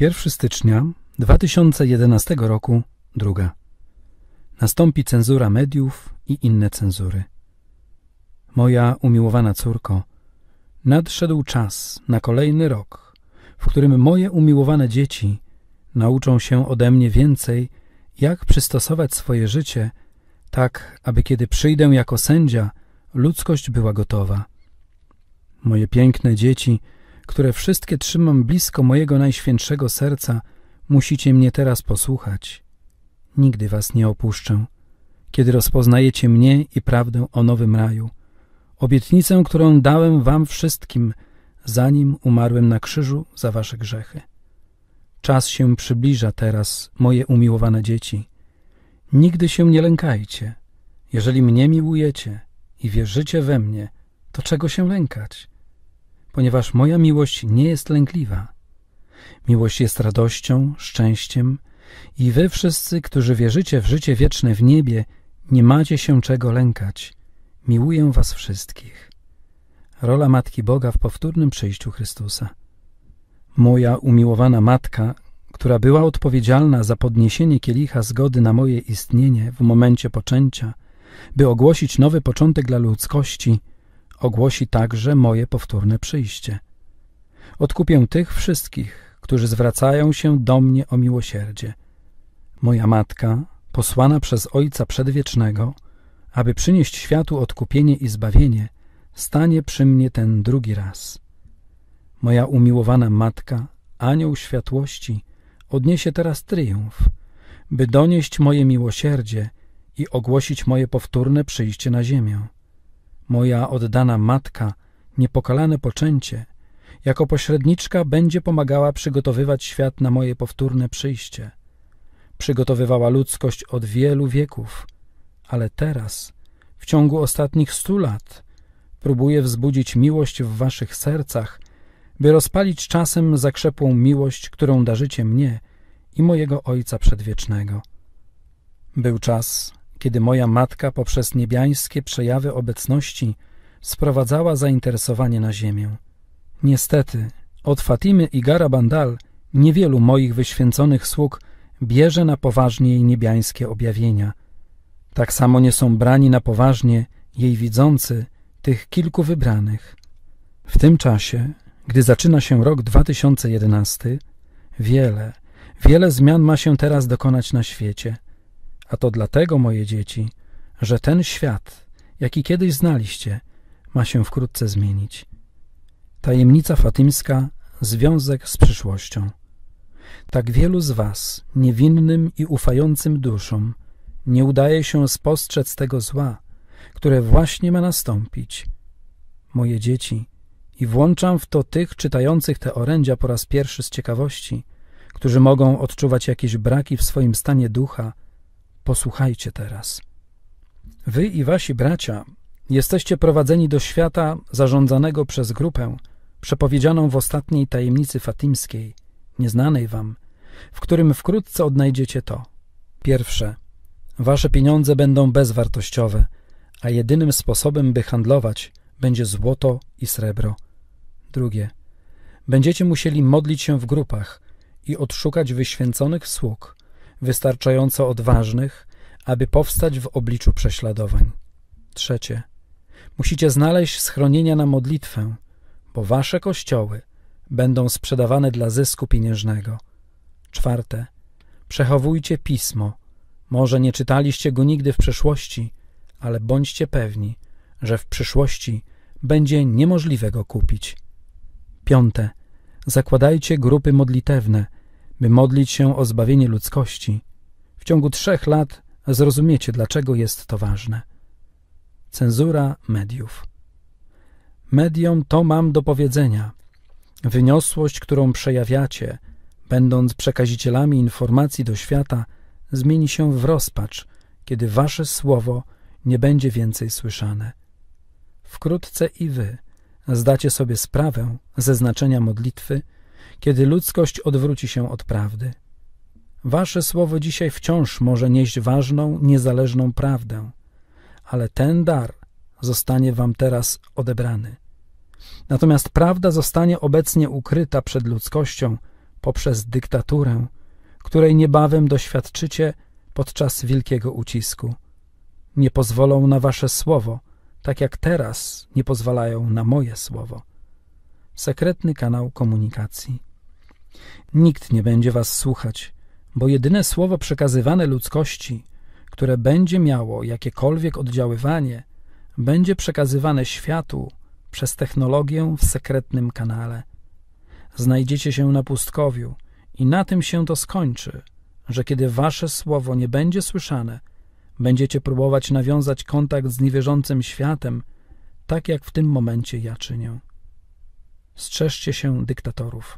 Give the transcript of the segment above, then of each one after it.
1 stycznia 2011 roku, druga. Nastąpi cenzura mediów i inne cenzury. Moja umiłowana córko, nadszedł czas na kolejny rok, w którym moje umiłowane dzieci nauczą się ode mnie więcej, jak przystosować swoje życie, tak aby kiedy przyjdę jako sędzia, ludzkość była gotowa. Moje piękne dzieci – które wszystkie trzymam blisko mojego najświętszego serca, musicie mnie teraz posłuchać. Nigdy was nie opuszczę, kiedy rozpoznajecie mnie i prawdę o nowym raju, obietnicę, którą dałem wam wszystkim, zanim umarłem na krzyżu za wasze grzechy. Czas się przybliża teraz, moje umiłowane dzieci. Nigdy się nie lękajcie. Jeżeli mnie miłujecie i wierzycie we mnie, to czego się lękać? ponieważ moja miłość nie jest lękliwa. Miłość jest radością, szczęściem i wy wszyscy, którzy wierzycie w życie wieczne w niebie, nie macie się czego lękać. Miłuję was wszystkich. Rola Matki Boga w powtórnym przyjściu Chrystusa. Moja umiłowana Matka, która była odpowiedzialna za podniesienie kielicha zgody na moje istnienie w momencie poczęcia, by ogłosić nowy początek dla ludzkości – ogłosi także moje powtórne przyjście. Odkupię tych wszystkich, którzy zwracają się do mnie o miłosierdzie. Moja matka, posłana przez Ojca Przedwiecznego, aby przynieść światu odkupienie i zbawienie, stanie przy mnie ten drugi raz. Moja umiłowana matka, anioł światłości, odniesie teraz triumf, by donieść moje miłosierdzie i ogłosić moje powtórne przyjście na ziemię moja oddana matka, niepokalane poczęcie, jako pośredniczka będzie pomagała przygotowywać świat na moje powtórne przyjście. Przygotowywała ludzkość od wielu wieków, ale teraz, w ciągu ostatnich stu lat, próbuje wzbudzić miłość w waszych sercach, by rozpalić czasem zakrzepłą miłość, którą darzycie mnie i mojego Ojca Przedwiecznego. Był czas, kiedy moja matka poprzez niebiańskie przejawy obecności sprowadzała zainteresowanie na ziemię. Niestety, od Fatimy i Gara Bandal niewielu moich wyświęconych sług bierze na poważnie jej niebiańskie objawienia. Tak samo nie są brani na poważnie jej widzący tych kilku wybranych. W tym czasie, gdy zaczyna się rok 2011, wiele, wiele zmian ma się teraz dokonać na świecie – a to dlatego, moje dzieci, że ten świat, jaki kiedyś znaliście, ma się wkrótce zmienić. Tajemnica fatimska związek z przyszłością. Tak wielu z was, niewinnym i ufającym duszom, nie udaje się spostrzec tego zła, które właśnie ma nastąpić. Moje dzieci, i włączam w to tych czytających te orędzia po raz pierwszy z ciekawości, którzy mogą odczuwać jakieś braki w swoim stanie ducha, Posłuchajcie teraz. Wy i wasi bracia jesteście prowadzeni do świata zarządzanego przez grupę przepowiedzianą w ostatniej tajemnicy fatimskiej, nieznanej wam, w którym wkrótce odnajdziecie to. Pierwsze, wasze pieniądze będą bezwartościowe, a jedynym sposobem, by handlować, będzie złoto i srebro. Drugie, będziecie musieli modlić się w grupach i odszukać wyświęconych sług – wystarczająco odważnych, aby powstać w obliczu prześladowań. Trzecie. Musicie znaleźć schronienia na modlitwę, bo wasze kościoły będą sprzedawane dla zysku pieniężnego. Czwarte. Przechowujcie pismo. Może nie czytaliście go nigdy w przeszłości, ale bądźcie pewni, że w przyszłości będzie niemożliwe go kupić. Piąte. Zakładajcie grupy modlitewne – by modlić się o zbawienie ludzkości, w ciągu trzech lat zrozumiecie, dlaczego jest to ważne. Cenzura mediów Mediom to mam do powiedzenia. Wyniosłość, którą przejawiacie, będąc przekazicielami informacji do świata, zmieni się w rozpacz, kiedy wasze słowo nie będzie więcej słyszane. Wkrótce i wy zdacie sobie sprawę ze znaczenia modlitwy, kiedy ludzkość odwróci się od prawdy. Wasze słowo dzisiaj wciąż może nieść ważną, niezależną prawdę, ale ten dar zostanie wam teraz odebrany. Natomiast prawda zostanie obecnie ukryta przed ludzkością poprzez dyktaturę, której niebawem doświadczycie podczas wielkiego ucisku. Nie pozwolą na wasze słowo, tak jak teraz nie pozwalają na moje słowo. Sekretny kanał komunikacji. Nikt nie będzie was słuchać, bo jedyne słowo przekazywane ludzkości, które będzie miało jakiekolwiek oddziaływanie, będzie przekazywane światu przez technologię w sekretnym kanale. Znajdziecie się na pustkowiu i na tym się to skończy, że kiedy wasze słowo nie będzie słyszane, będziecie próbować nawiązać kontakt z niewierzącym światem, tak jak w tym momencie ja czynię. Strzeżcie się dyktatorów.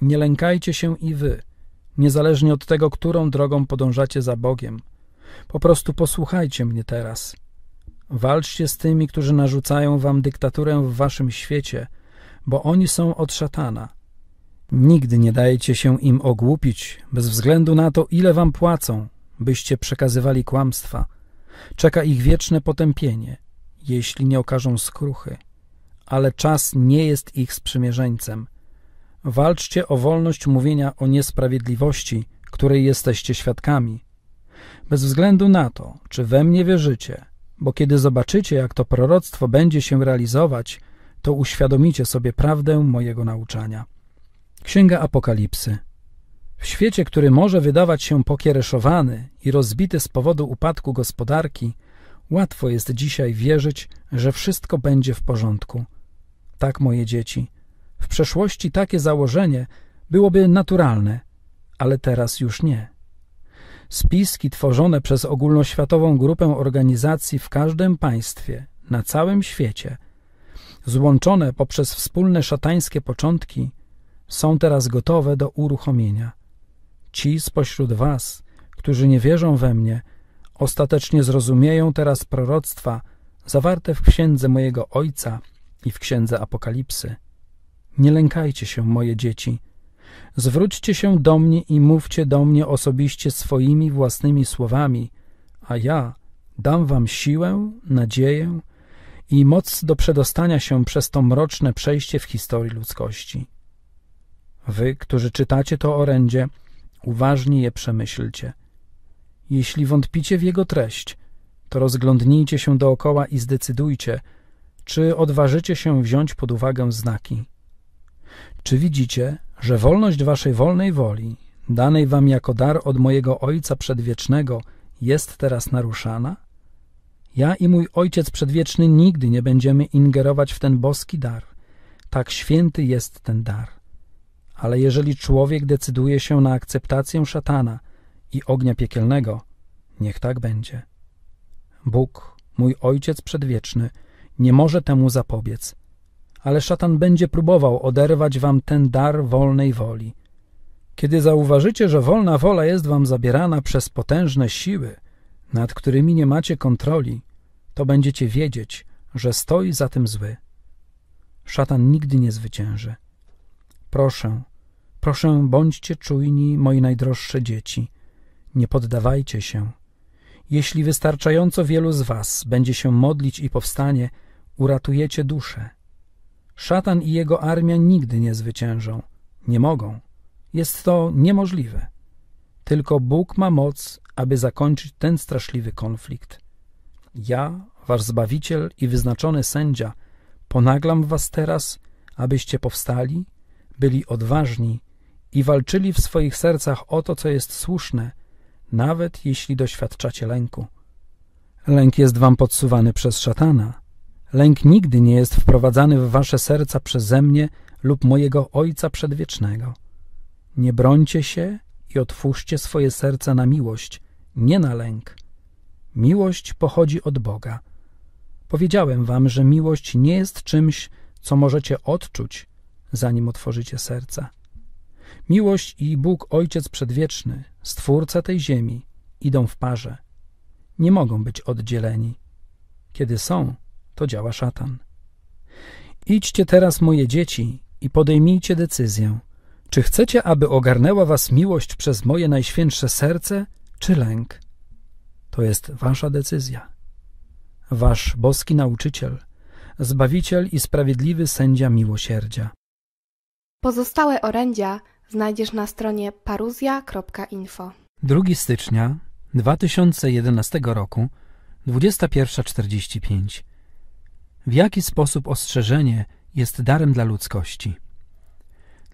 Nie lękajcie się i wy, niezależnie od tego, którą drogą podążacie za Bogiem. Po prostu posłuchajcie mnie teraz. Walczcie z tymi, którzy narzucają wam dyktaturę w waszym świecie, bo oni są od szatana. Nigdy nie dajcie się im ogłupić, bez względu na to, ile wam płacą, byście przekazywali kłamstwa. Czeka ich wieczne potępienie, jeśli nie okażą skruchy. Ale czas nie jest ich sprzymierzeńcem – Walczcie o wolność mówienia o niesprawiedliwości, której jesteście świadkami. Bez względu na to, czy we mnie wierzycie, bo kiedy zobaczycie, jak to proroctwo będzie się realizować, to uświadomicie sobie prawdę mojego nauczania. Księga Apokalipsy W świecie, który może wydawać się pokiereszowany i rozbity z powodu upadku gospodarki, łatwo jest dzisiaj wierzyć, że wszystko będzie w porządku. Tak, moje dzieci – w przeszłości takie założenie byłoby naturalne, ale teraz już nie. Spiski tworzone przez ogólnoświatową grupę organizacji w każdym państwie, na całym świecie, złączone poprzez wspólne szatańskie początki, są teraz gotowe do uruchomienia. Ci spośród was, którzy nie wierzą we mnie, ostatecznie zrozumieją teraz proroctwa zawarte w księdze mojego Ojca i w księdze Apokalipsy. Nie lękajcie się, moje dzieci. Zwróćcie się do mnie i mówcie do mnie osobiście swoimi własnymi słowami, a ja dam wam siłę, nadzieję i moc do przedostania się przez to mroczne przejście w historii ludzkości. Wy, którzy czytacie to orędzie, uważnie je przemyślcie. Jeśli wątpicie w jego treść, to rozglądnijcie się dookoła i zdecydujcie, czy odważycie się wziąć pod uwagę znaki. Czy widzicie, że wolność waszej wolnej woli, danej wam jako dar od mojego Ojca Przedwiecznego, jest teraz naruszana? Ja i mój Ojciec Przedwieczny nigdy nie będziemy ingerować w ten boski dar. Tak święty jest ten dar. Ale jeżeli człowiek decyduje się na akceptację szatana i ognia piekielnego, niech tak będzie. Bóg, mój Ojciec Przedwieczny, nie może temu zapobiec – ale szatan będzie próbował oderwać wam ten dar wolnej woli. Kiedy zauważycie, że wolna wola jest wam zabierana przez potężne siły, nad którymi nie macie kontroli, to będziecie wiedzieć, że stoi za tym zły. Szatan nigdy nie zwycięży. Proszę, proszę, bądźcie czujni, moi najdroższe dzieci. Nie poddawajcie się. Jeśli wystarczająco wielu z was będzie się modlić i powstanie, uratujecie duszę. Szatan i jego armia nigdy nie zwyciężą. Nie mogą. Jest to niemożliwe. Tylko Bóg ma moc, aby zakończyć ten straszliwy konflikt. Ja, wasz Zbawiciel i wyznaczony sędzia, ponaglam was teraz, abyście powstali, byli odważni i walczyli w swoich sercach o to, co jest słuszne, nawet jeśli doświadczacie lęku. Lęk jest wam podsuwany przez szatana – Lęk nigdy nie jest wprowadzany w wasze serca przeze mnie lub mojego Ojca Przedwiecznego. Nie brońcie się i otwórzcie swoje serca na miłość, nie na lęk. Miłość pochodzi od Boga. Powiedziałem wam, że miłość nie jest czymś, co możecie odczuć, zanim otworzycie serca. Miłość i Bóg Ojciec Przedwieczny, Stwórca tej ziemi, idą w parze. Nie mogą być oddzieleni. Kiedy są, to działa szatan. Idźcie teraz, moje dzieci, i podejmijcie decyzję. Czy chcecie, aby ogarnęła was miłość przez moje najświętsze serce, czy lęk? To jest wasza decyzja. Wasz boski nauczyciel, zbawiciel i sprawiedliwy sędzia miłosierdzia. Pozostałe orędzia znajdziesz na stronie paruzja.info. 2 stycznia 2011 roku, 21.45 w jaki sposób ostrzeżenie jest darem dla ludzkości.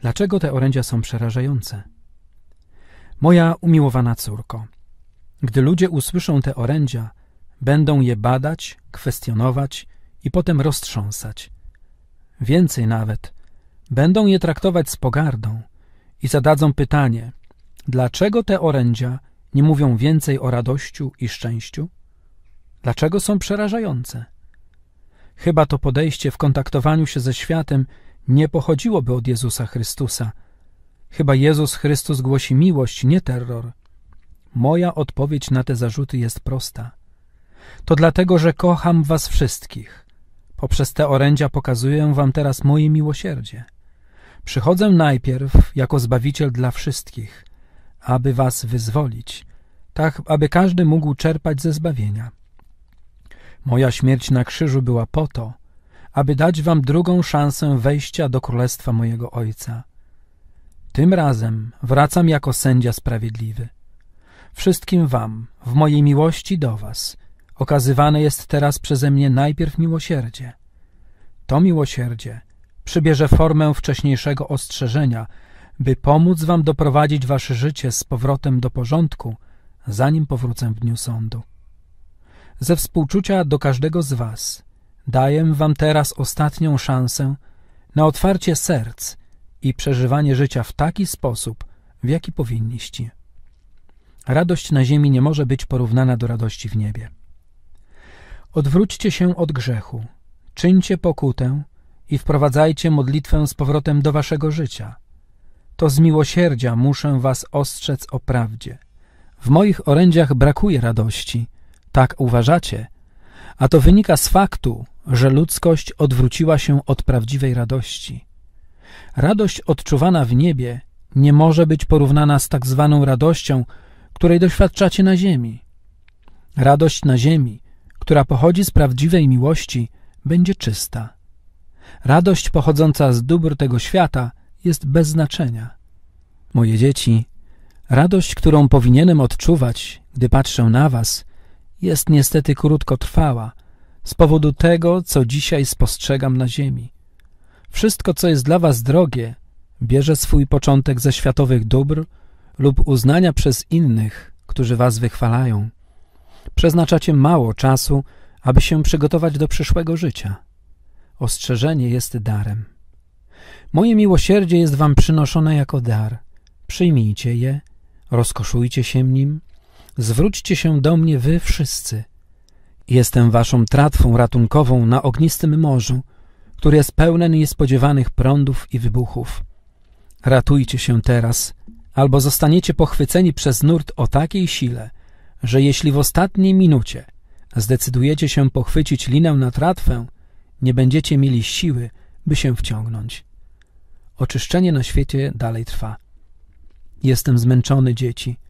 Dlaczego te orędzia są przerażające? Moja umiłowana córko, gdy ludzie usłyszą te orędzia, będą je badać, kwestionować i potem roztrząsać. Więcej nawet, będą je traktować z pogardą i zadadzą pytanie, dlaczego te orędzia nie mówią więcej o radościu i szczęściu? Dlaczego są przerażające? Chyba to podejście w kontaktowaniu się ze światem nie pochodziłoby od Jezusa Chrystusa. Chyba Jezus Chrystus głosi miłość, nie terror. Moja odpowiedź na te zarzuty jest prosta. To dlatego, że kocham was wszystkich. Poprzez te orędzia pokazuję wam teraz moje miłosierdzie. Przychodzę najpierw jako Zbawiciel dla wszystkich, aby was wyzwolić, tak aby każdy mógł czerpać ze zbawienia. Moja śmierć na krzyżu była po to, aby dać wam drugą szansę wejścia do królestwa mojego Ojca. Tym razem wracam jako sędzia sprawiedliwy. Wszystkim wam, w mojej miłości do was, okazywane jest teraz przeze mnie najpierw miłosierdzie. To miłosierdzie przybierze formę wcześniejszego ostrzeżenia, by pomóc wam doprowadzić wasze życie z powrotem do porządku, zanim powrócę w dniu sądu ze współczucia do każdego z was daję wam teraz ostatnią szansę na otwarcie serc i przeżywanie życia w taki sposób, w jaki powinniście. Radość na ziemi nie może być porównana do radości w niebie. Odwróćcie się od grzechu, czyńcie pokutę i wprowadzajcie modlitwę z powrotem do waszego życia. To z miłosierdzia muszę was ostrzec o prawdzie. W moich orędziach brakuje radości – tak uważacie, a to wynika z faktu, że ludzkość odwróciła się od prawdziwej radości. Radość odczuwana w niebie nie może być porównana z tak zwaną radością, której doświadczacie na ziemi. Radość na ziemi, która pochodzi z prawdziwej miłości, będzie czysta. Radość pochodząca z dóbr tego świata jest bez znaczenia. Moje dzieci, radość, którą powinienem odczuwać, gdy patrzę na was – jest niestety krótkotrwała z powodu tego, co dzisiaj spostrzegam na ziemi. Wszystko, co jest dla was drogie, bierze swój początek ze światowych dóbr lub uznania przez innych, którzy was wychwalają. Przeznaczacie mało czasu, aby się przygotować do przyszłego życia. Ostrzeżenie jest darem. Moje miłosierdzie jest wam przynoszone jako dar. Przyjmijcie je, rozkoszujcie się nim – zwróćcie się do mnie wy wszyscy. Jestem waszą tratwą ratunkową na ognistym morzu, które jest pełne niespodziewanych prądów i wybuchów. Ratujcie się teraz, albo zostaniecie pochwyceni przez nurt o takiej sile, że jeśli w ostatniej minucie zdecydujecie się pochwycić linę na tratwę, nie będziecie mieli siły, by się wciągnąć. Oczyszczenie na świecie dalej trwa. Jestem zmęczony, dzieci –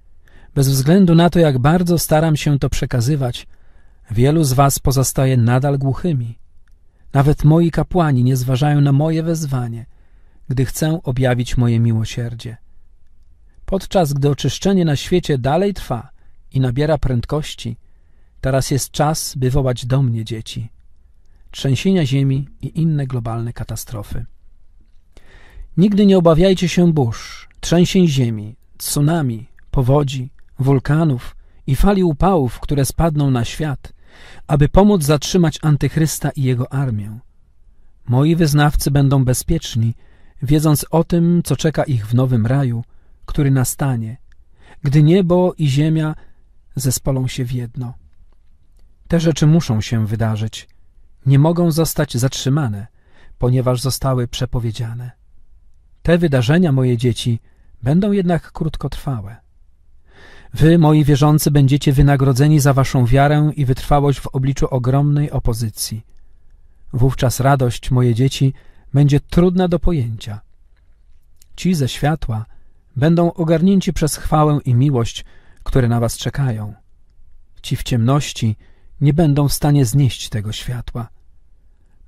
bez względu na to, jak bardzo staram się to przekazywać, wielu z was pozostaje nadal głuchymi. Nawet moi kapłani nie zważają na moje wezwanie, gdy chcę objawić moje miłosierdzie. Podczas gdy oczyszczenie na świecie dalej trwa i nabiera prędkości, teraz jest czas, by wołać do mnie dzieci. Trzęsienia ziemi i inne globalne katastrofy. Nigdy nie obawiajcie się burz, trzęsień ziemi, tsunami, powodzi, wulkanów i fali upałów, które spadną na świat, aby pomóc zatrzymać antychrysta i jego armię. Moi wyznawcy będą bezpieczni, wiedząc o tym, co czeka ich w nowym raju, który nastanie, gdy niebo i ziemia zespolą się w jedno. Te rzeczy muszą się wydarzyć, nie mogą zostać zatrzymane, ponieważ zostały przepowiedziane. Te wydarzenia, moje dzieci, będą jednak krótkotrwałe. Wy, moi wierzący, będziecie wynagrodzeni za waszą wiarę i wytrwałość w obliczu ogromnej opozycji. Wówczas radość, moje dzieci, będzie trudna do pojęcia. Ci ze światła będą ogarnięci przez chwałę i miłość, które na was czekają. Ci w ciemności nie będą w stanie znieść tego światła.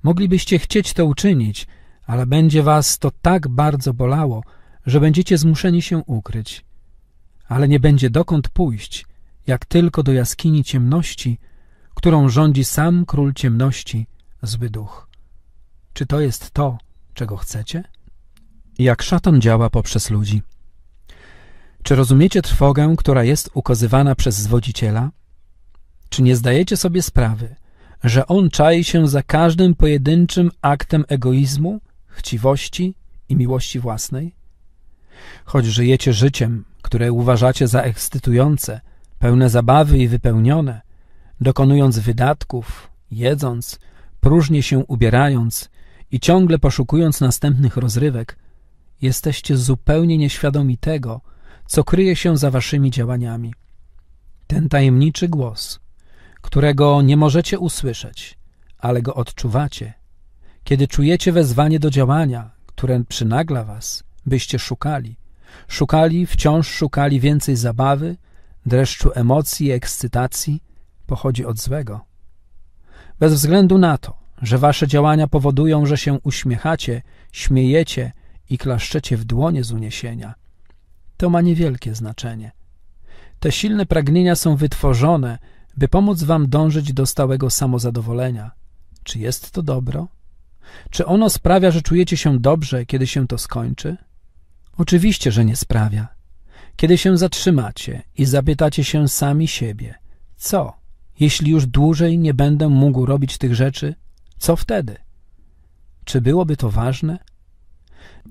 Moglibyście chcieć to uczynić, ale będzie was to tak bardzo bolało, że będziecie zmuszeni się ukryć ale nie będzie dokąd pójść, jak tylko do jaskini ciemności, którą rządzi sam król ciemności, zły duch. Czy to jest to, czego chcecie? Jak szatan działa poprzez ludzi. Czy rozumiecie trwogę, która jest ukazywana przez zwodziciela? Czy nie zdajecie sobie sprawy, że on czai się za każdym pojedynczym aktem egoizmu, chciwości i miłości własnej? Choć żyjecie życiem, które uważacie za ekscytujące, pełne zabawy i wypełnione, dokonując wydatków, jedząc, próżnie się ubierając i ciągle poszukując następnych rozrywek, jesteście zupełnie nieświadomi tego, co kryje się za waszymi działaniami. Ten tajemniczy głos, którego nie możecie usłyszeć, ale go odczuwacie, kiedy czujecie wezwanie do działania, które przynagla was, byście szukali – Szukali, wciąż szukali więcej zabawy, dreszczu emocji i ekscytacji pochodzi od złego. Bez względu na to, że wasze działania powodują, że się uśmiechacie, śmiejecie i klaszczecie w dłonie z uniesienia, to ma niewielkie znaczenie. Te silne pragnienia są wytworzone, by pomóc wam dążyć do stałego samozadowolenia. Czy jest to dobro? Czy ono sprawia, że czujecie się dobrze, kiedy się to skończy? Oczywiście, że nie sprawia. Kiedy się zatrzymacie i zapytacie się sami siebie, co, jeśli już dłużej nie będę mógł robić tych rzeczy, co wtedy? Czy byłoby to ważne?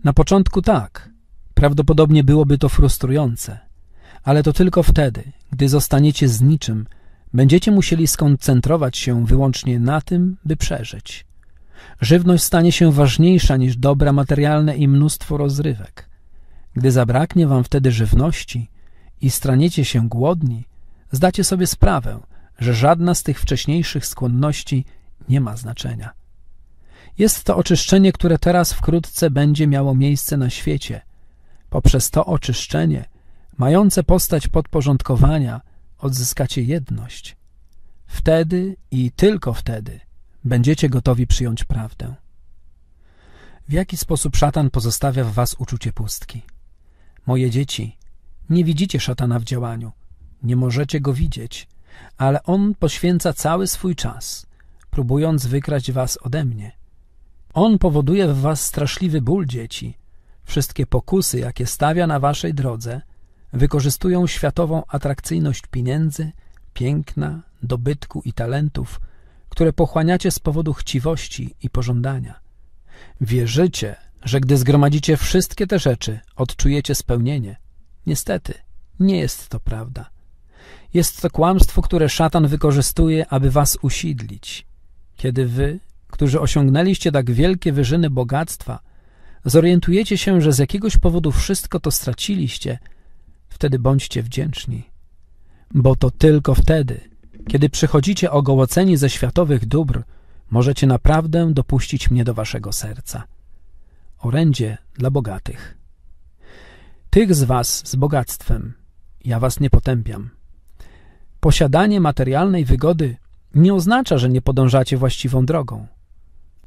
Na początku tak, prawdopodobnie byłoby to frustrujące, ale to tylko wtedy, gdy zostaniecie z niczym, będziecie musieli skoncentrować się wyłącznie na tym, by przeżyć. Żywność stanie się ważniejsza niż dobra materialne i mnóstwo rozrywek – gdy zabraknie wam wtedy żywności i straniecie się głodni, zdacie sobie sprawę, że żadna z tych wcześniejszych skłonności nie ma znaczenia. Jest to oczyszczenie, które teraz wkrótce będzie miało miejsce na świecie. Poprzez to oczyszczenie, mające postać podporządkowania, odzyskacie jedność. Wtedy i tylko wtedy będziecie gotowi przyjąć prawdę. W jaki sposób szatan pozostawia w was uczucie pustki? Moje dzieci, nie widzicie szatana w działaniu, nie możecie go widzieć, ale on poświęca cały swój czas, próbując wykraść was ode mnie. On powoduje w was straszliwy ból dzieci. Wszystkie pokusy, jakie stawia na waszej drodze, wykorzystują światową atrakcyjność pieniędzy, piękna, dobytku i talentów, które pochłaniacie z powodu chciwości i pożądania. Wierzycie, że gdy zgromadzicie wszystkie te rzeczy, odczujecie spełnienie. Niestety, nie jest to prawda. Jest to kłamstwo, które szatan wykorzystuje, aby was usidlić. Kiedy wy, którzy osiągnęliście tak wielkie wyżyny bogactwa, zorientujecie się, że z jakiegoś powodu wszystko to straciliście, wtedy bądźcie wdzięczni. Bo to tylko wtedy, kiedy przychodzicie ogołoceni ze światowych dóbr, możecie naprawdę dopuścić mnie do waszego serca orędzie dla bogatych. Tych z was z bogactwem, ja was nie potępiam. Posiadanie materialnej wygody nie oznacza, że nie podążacie właściwą drogą,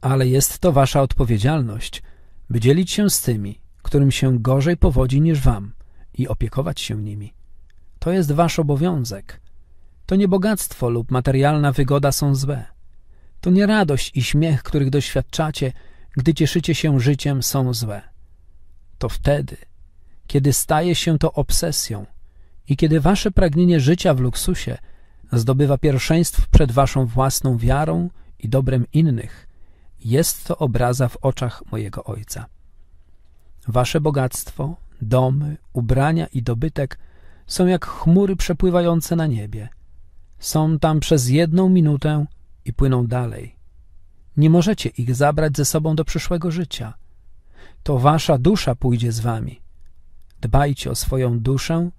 ale jest to wasza odpowiedzialność, by dzielić się z tymi, którym się gorzej powodzi niż wam i opiekować się nimi. To jest wasz obowiązek. To nie bogactwo lub materialna wygoda są złe. To nie radość i śmiech, których doświadczacie, gdy cieszycie się życiem, są złe. To wtedy, kiedy staje się to obsesją i kiedy wasze pragnienie życia w luksusie zdobywa pierwszeństw przed waszą własną wiarą i dobrem innych, jest to obraza w oczach mojego Ojca. Wasze bogactwo, domy, ubrania i dobytek są jak chmury przepływające na niebie. Są tam przez jedną minutę i płyną dalej. Nie możecie ich zabrać ze sobą do przyszłego życia. To wasza dusza pójdzie z wami. Dbajcie o swoją duszę,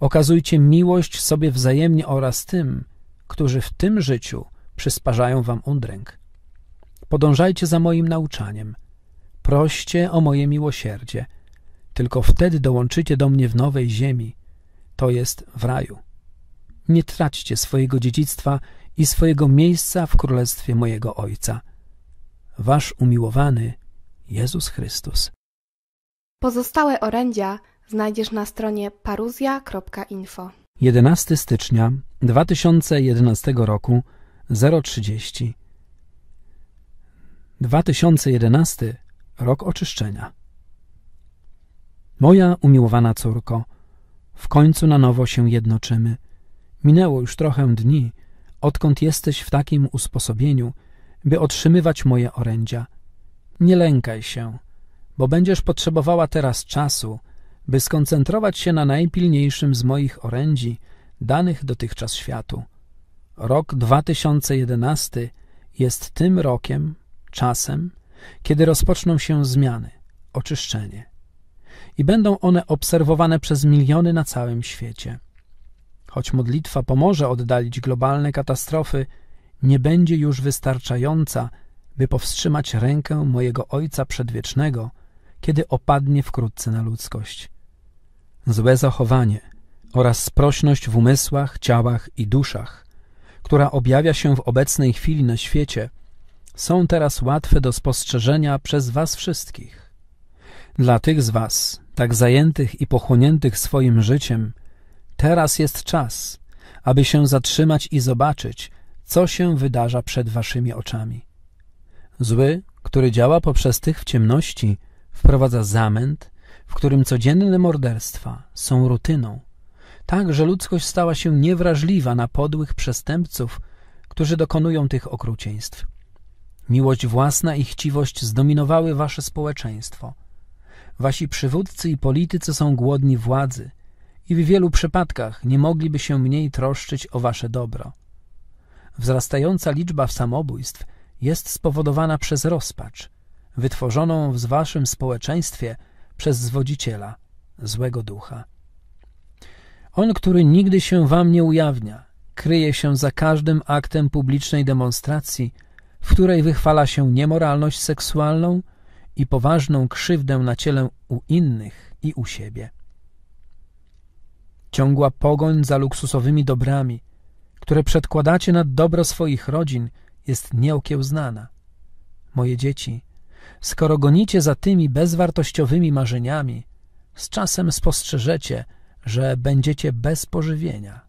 okazujcie miłość sobie wzajemnie oraz tym, którzy w tym życiu przysparzają wam udręk. Podążajcie za moim nauczaniem. Proście o moje miłosierdzie. Tylko wtedy dołączycie do mnie w nowej ziemi, to jest w raju. Nie traćcie swojego dziedzictwa i swojego miejsca w królestwie mojego Ojca – wasz umiłowany Jezus Chrystus. Pozostałe orędzia znajdziesz na stronie paruzja.info. 11 stycznia 2011 roku 030 2011 rok oczyszczenia. Moja umiłowana córko, w końcu na nowo się jednoczymy. Minęło już trochę dni, odkąd jesteś w takim usposobieniu, by otrzymywać moje orędzia. Nie lękaj się, bo będziesz potrzebowała teraz czasu, by skoncentrować się na najpilniejszym z moich orędzi danych dotychczas światu. Rok 2011 jest tym rokiem, czasem, kiedy rozpoczną się zmiany, oczyszczenie. I będą one obserwowane przez miliony na całym świecie. Choć modlitwa pomoże oddalić globalne katastrofy, nie będzie już wystarczająca, by powstrzymać rękę mojego Ojca Przedwiecznego, kiedy opadnie wkrótce na ludzkość. Złe zachowanie oraz sprośność w umysłach, ciałach i duszach, która objawia się w obecnej chwili na świecie, są teraz łatwe do spostrzeżenia przez was wszystkich. Dla tych z was, tak zajętych i pochłoniętych swoim życiem, teraz jest czas, aby się zatrzymać i zobaczyć, co się wydarza przed waszymi oczami. Zły, który działa poprzez tych w ciemności, wprowadza zamęt, w którym codzienne morderstwa są rutyną, tak, że ludzkość stała się niewrażliwa na podłych przestępców, którzy dokonują tych okrucieństw. Miłość własna i chciwość zdominowały wasze społeczeństwo. Wasi przywódcy i politycy są głodni władzy i w wielu przypadkach nie mogliby się mniej troszczyć o wasze dobro wzrastająca liczba samobójstw jest spowodowana przez rozpacz, wytworzoną w waszym społeczeństwie przez zwodziciela, złego ducha. On, który nigdy się wam nie ujawnia, kryje się za każdym aktem publicznej demonstracji, w której wychwala się niemoralność seksualną i poważną krzywdę na ciele u innych i u siebie. Ciągła pogoń za luksusowymi dobrami – które przedkładacie nad dobro swoich rodzin, jest nieokiełznana. Moje dzieci, skoro gonicie za tymi bezwartościowymi marzeniami, z czasem spostrzeżecie, że będziecie bez pożywienia.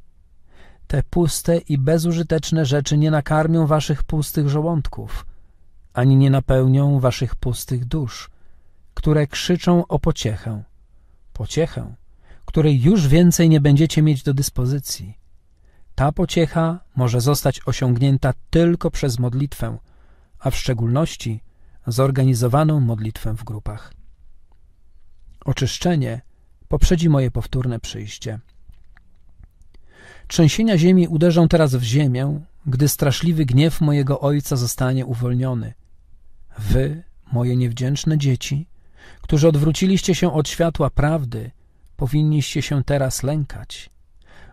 Te puste i bezużyteczne rzeczy nie nakarmią waszych pustych żołądków, ani nie napełnią waszych pustych dusz, które krzyczą o pociechę. Pociechę, której już więcej nie będziecie mieć do dyspozycji. Ta pociecha może zostać osiągnięta tylko przez modlitwę, a w szczególności zorganizowaną modlitwę w grupach. Oczyszczenie poprzedzi moje powtórne przyjście. Trzęsienia ziemi uderzą teraz w ziemię, gdy straszliwy gniew mojego Ojca zostanie uwolniony. Wy, moje niewdzięczne dzieci, którzy odwróciliście się od światła prawdy, powinniście się teraz lękać.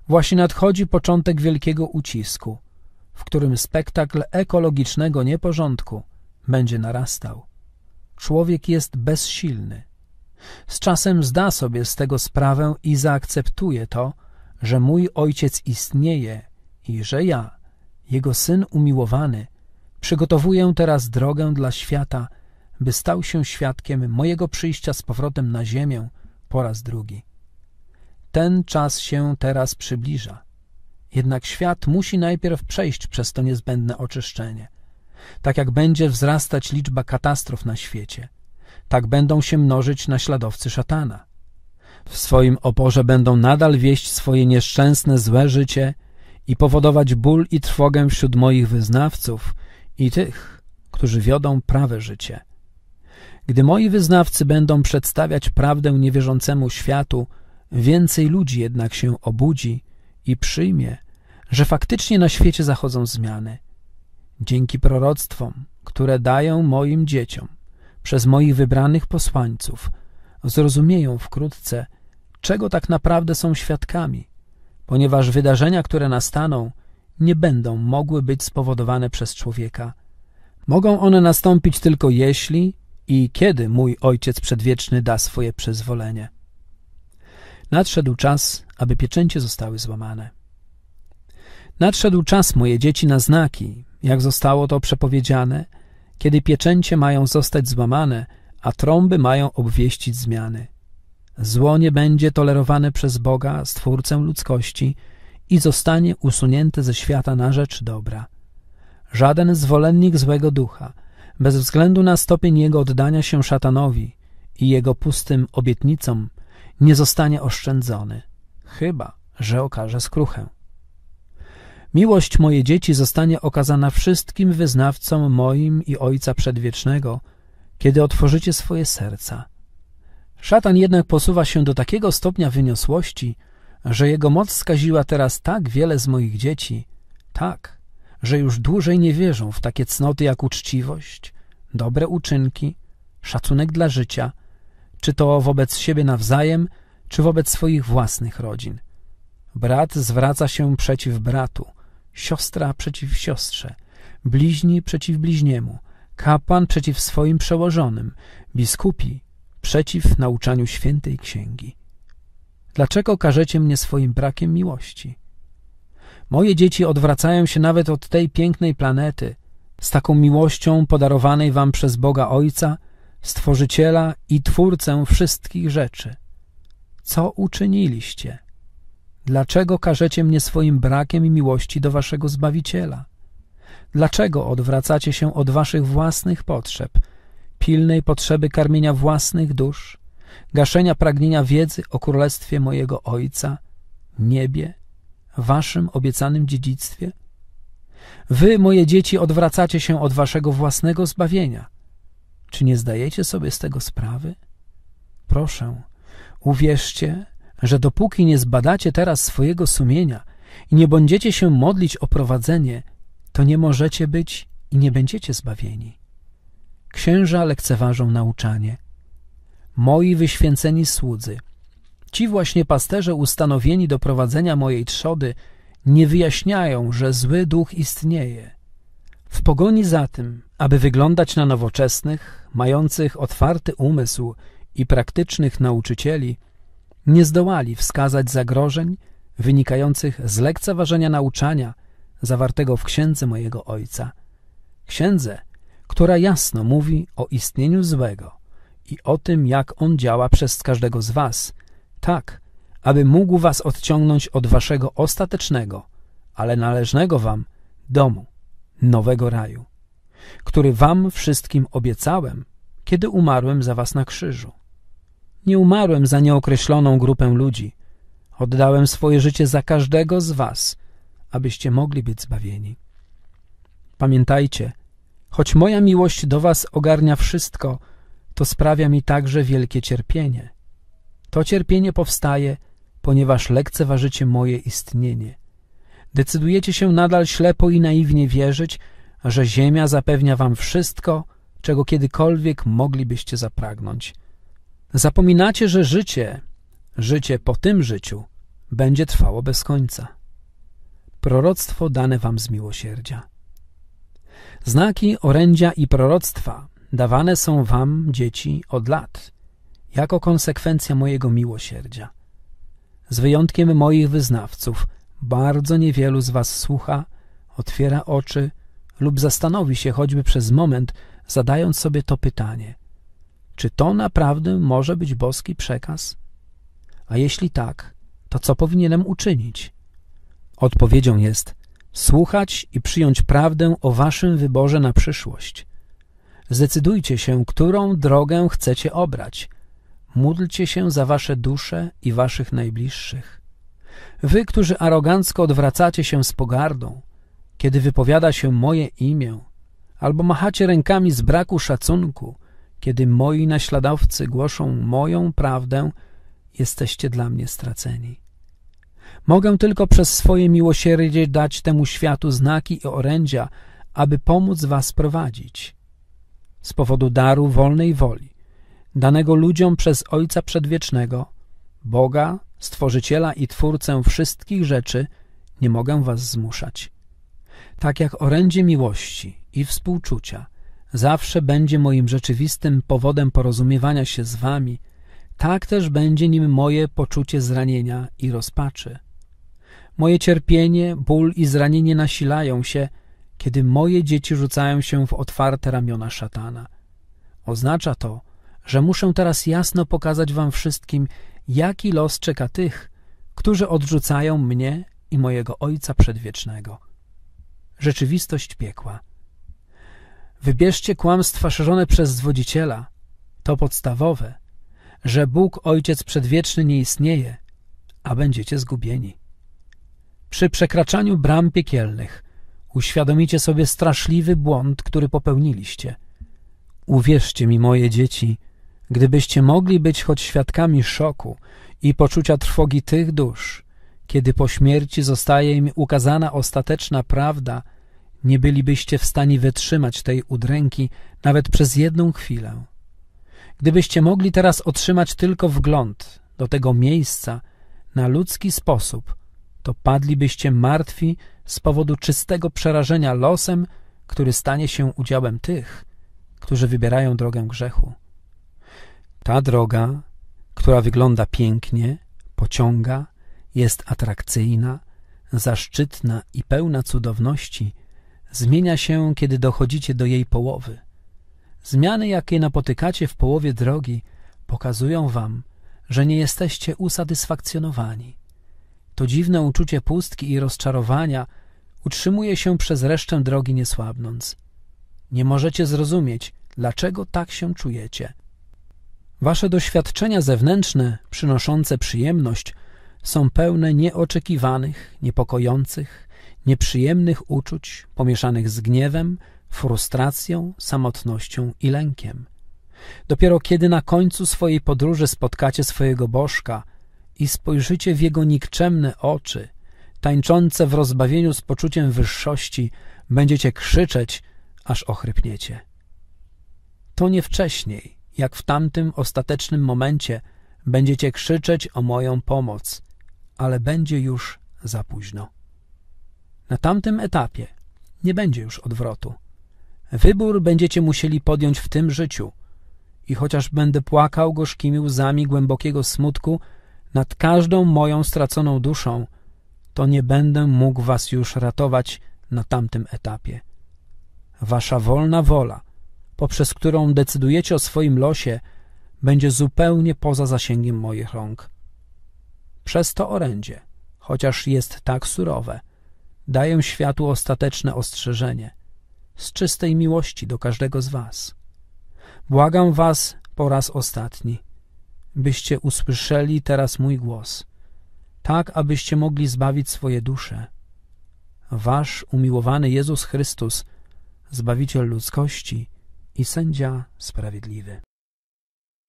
Właśnie nadchodzi początek wielkiego ucisku, w którym spektakl ekologicznego nieporządku będzie narastał. Człowiek jest bezsilny. Z czasem zda sobie z tego sprawę i zaakceptuje to, że mój ojciec istnieje i że ja, jego syn umiłowany, przygotowuję teraz drogę dla świata, by stał się świadkiem mojego przyjścia z powrotem na ziemię po raz drugi. Ten czas się teraz przybliża. Jednak świat musi najpierw przejść przez to niezbędne oczyszczenie. Tak jak będzie wzrastać liczba katastrof na świecie, tak będą się mnożyć naśladowcy szatana. W swoim oporze będą nadal wieść swoje nieszczęsne, złe życie i powodować ból i trwogę wśród moich wyznawców i tych, którzy wiodą prawe życie. Gdy moi wyznawcy będą przedstawiać prawdę niewierzącemu światu, Więcej ludzi jednak się obudzi i przyjmie, że faktycznie na świecie zachodzą zmiany. Dzięki proroctwom, które dają moim dzieciom przez moich wybranych posłańców, zrozumieją wkrótce, czego tak naprawdę są świadkami, ponieważ wydarzenia, które nastaną, nie będą mogły być spowodowane przez człowieka. Mogą one nastąpić tylko jeśli i kiedy mój Ojciec Przedwieczny da swoje przyzwolenie. Nadszedł czas, aby pieczęcie zostały złamane. Nadszedł czas, moje dzieci, na znaki, jak zostało to przepowiedziane, kiedy pieczęcie mają zostać złamane, a trąby mają obwieścić zmiany. Zło nie będzie tolerowane przez Boga, Stwórcę ludzkości i zostanie usunięte ze świata na rzecz dobra. Żaden zwolennik złego ducha, bez względu na stopień jego oddania się szatanowi i jego pustym obietnicom, nie zostanie oszczędzony, chyba że okaże skruchę. Miłość moje dzieci zostanie okazana wszystkim wyznawcom moim i Ojca Przedwiecznego, kiedy otworzycie swoje serca. Szatan jednak posuwa się do takiego stopnia wyniosłości, że jego moc skaziła teraz tak wiele z moich dzieci, tak, że już dłużej nie wierzą w takie cnoty jak uczciwość, dobre uczynki, szacunek dla życia – czy to wobec siebie nawzajem, czy wobec swoich własnych rodzin. Brat zwraca się przeciw bratu, siostra przeciw siostrze, bliźni przeciw bliźniemu, kapłan przeciw swoim przełożonym, biskupi przeciw nauczaniu świętej księgi. Dlaczego karzecie mnie swoim brakiem miłości? Moje dzieci odwracają się nawet od tej pięknej planety, z taką miłością podarowanej wam przez Boga Ojca – Stworzyciela i Twórcę wszystkich rzeczy. Co uczyniliście? Dlaczego karzecie mnie swoim brakiem miłości do waszego Zbawiciela? Dlaczego odwracacie się od waszych własnych potrzeb, pilnej potrzeby karmienia własnych dusz, gaszenia pragnienia wiedzy o królestwie mojego Ojca, niebie, waszym obiecanym dziedzictwie? Wy, moje dzieci, odwracacie się od waszego własnego zbawienia – czy nie zdajecie sobie z tego sprawy? Proszę, uwierzcie, że dopóki nie zbadacie teraz swojego sumienia i nie będziecie się modlić o prowadzenie, to nie możecie być i nie będziecie zbawieni. Księża lekceważą nauczanie. Moi wyświęceni słudzy, ci właśnie pasterze ustanowieni do prowadzenia mojej trzody, nie wyjaśniają, że zły duch istnieje w pogoni za tym, aby wyglądać na nowoczesnych, mających otwarty umysł i praktycznych nauczycieli, nie zdołali wskazać zagrożeń wynikających z lekceważenia nauczania zawartego w księdze mojego ojca. Księdze, która jasno mówi o istnieniu złego i o tym, jak on działa przez każdego z was, tak, aby mógł was odciągnąć od waszego ostatecznego, ale należnego wam domu nowego raju, który wam wszystkim obiecałem, kiedy umarłem za was na krzyżu. Nie umarłem za nieokreśloną grupę ludzi. Oddałem swoje życie za każdego z was, abyście mogli być zbawieni. Pamiętajcie, choć moja miłość do was ogarnia wszystko, to sprawia mi także wielkie cierpienie. To cierpienie powstaje, ponieważ lekceważycie moje istnienie Decydujecie się nadal ślepo i naiwnie wierzyć, że Ziemia zapewnia wam wszystko, czego kiedykolwiek moglibyście zapragnąć. Zapominacie, że życie, życie po tym życiu, będzie trwało bez końca. Proroctwo dane wam z miłosierdzia. Znaki, orędzia i proroctwa dawane są wam, dzieci, od lat, jako konsekwencja mojego miłosierdzia. Z wyjątkiem moich wyznawców – bardzo niewielu z was słucha, otwiera oczy lub zastanowi się choćby przez moment, zadając sobie to pytanie. Czy to naprawdę może być boski przekaz? A jeśli tak, to co powinienem uczynić? Odpowiedzią jest słuchać i przyjąć prawdę o waszym wyborze na przyszłość. Zdecydujcie się, którą drogę chcecie obrać. Módlcie się za wasze dusze i waszych najbliższych. Wy, którzy arogancko odwracacie się z pogardą, kiedy wypowiada się moje imię, albo machacie rękami z braku szacunku, kiedy moi naśladowcy głoszą moją prawdę, jesteście dla mnie straceni. Mogę tylko przez swoje miłosierdzie dać temu światu znaki i orędzia, aby pomóc was prowadzić. Z powodu daru wolnej woli, danego ludziom przez Ojca Przedwiecznego, Boga Stworzyciela i Twórcę wszystkich rzeczy, nie mogę was zmuszać. Tak jak orędzie miłości i współczucia zawsze będzie moim rzeczywistym powodem porozumiewania się z wami, tak też będzie nim moje poczucie zranienia i rozpaczy. Moje cierpienie, ból i zranienie nasilają się, kiedy moje dzieci rzucają się w otwarte ramiona szatana. Oznacza to, że muszę teraz jasno pokazać wam wszystkim, jaki los czeka tych, którzy odrzucają mnie i mojego Ojca Przedwiecznego. Rzeczywistość piekła. Wybierzcie kłamstwa szerzone przez zwodziciela. To podstawowe, że Bóg Ojciec Przedwieczny nie istnieje, a będziecie zgubieni. Przy przekraczaniu bram piekielnych uświadomicie sobie straszliwy błąd, który popełniliście. Uwierzcie mi, moje dzieci, gdybyście mogli być choć świadkami szoku i poczucia trwogi tych dusz, kiedy po śmierci zostaje im ukazana ostateczna prawda, nie bylibyście w stanie wytrzymać tej udręki nawet przez jedną chwilę. Gdybyście mogli teraz otrzymać tylko wgląd do tego miejsca na ludzki sposób, to padlibyście martwi z powodu czystego przerażenia losem, który stanie się udziałem tych, którzy wybierają drogę grzechu. Ta droga, która wygląda pięknie, pociąga, jest atrakcyjna, zaszczytna i pełna cudowności, zmienia się, kiedy dochodzicie do jej połowy. Zmiany, jakie napotykacie w połowie drogi, pokazują wam, że nie jesteście usatysfakcjonowani. To dziwne uczucie pustki i rozczarowania utrzymuje się przez resztę drogi niesłabnąc. Nie możecie zrozumieć, dlaczego tak się czujecie – Wasze doświadczenia zewnętrzne, przynoszące przyjemność, są pełne nieoczekiwanych, niepokojących, nieprzyjemnych uczuć pomieszanych z gniewem, frustracją, samotnością i lękiem. Dopiero kiedy na końcu swojej podróży spotkacie swojego Bożka i spojrzycie w jego nikczemne oczy, tańczące w rozbawieniu z poczuciem wyższości, będziecie krzyczeć, aż ochrypniecie. To nie wcześniej, jak w tamtym ostatecznym momencie będziecie krzyczeć o moją pomoc, ale będzie już za późno. Na tamtym etapie nie będzie już odwrotu. Wybór będziecie musieli podjąć w tym życiu i chociaż będę płakał gorzkimi łzami głębokiego smutku nad każdą moją straconą duszą, to nie będę mógł was już ratować na tamtym etapie. Wasza wolna wola poprzez którą decydujecie o swoim losie, będzie zupełnie poza zasięgiem moich rąk. Przez to orędzie, chociaż jest tak surowe, daję światu ostateczne ostrzeżenie z czystej miłości do każdego z was. Błagam was po raz ostatni, byście usłyszeli teraz mój głos, tak abyście mogli zbawić swoje dusze. Wasz umiłowany Jezus Chrystus, Zbawiciel ludzkości, i sędzia sprawiedliwy.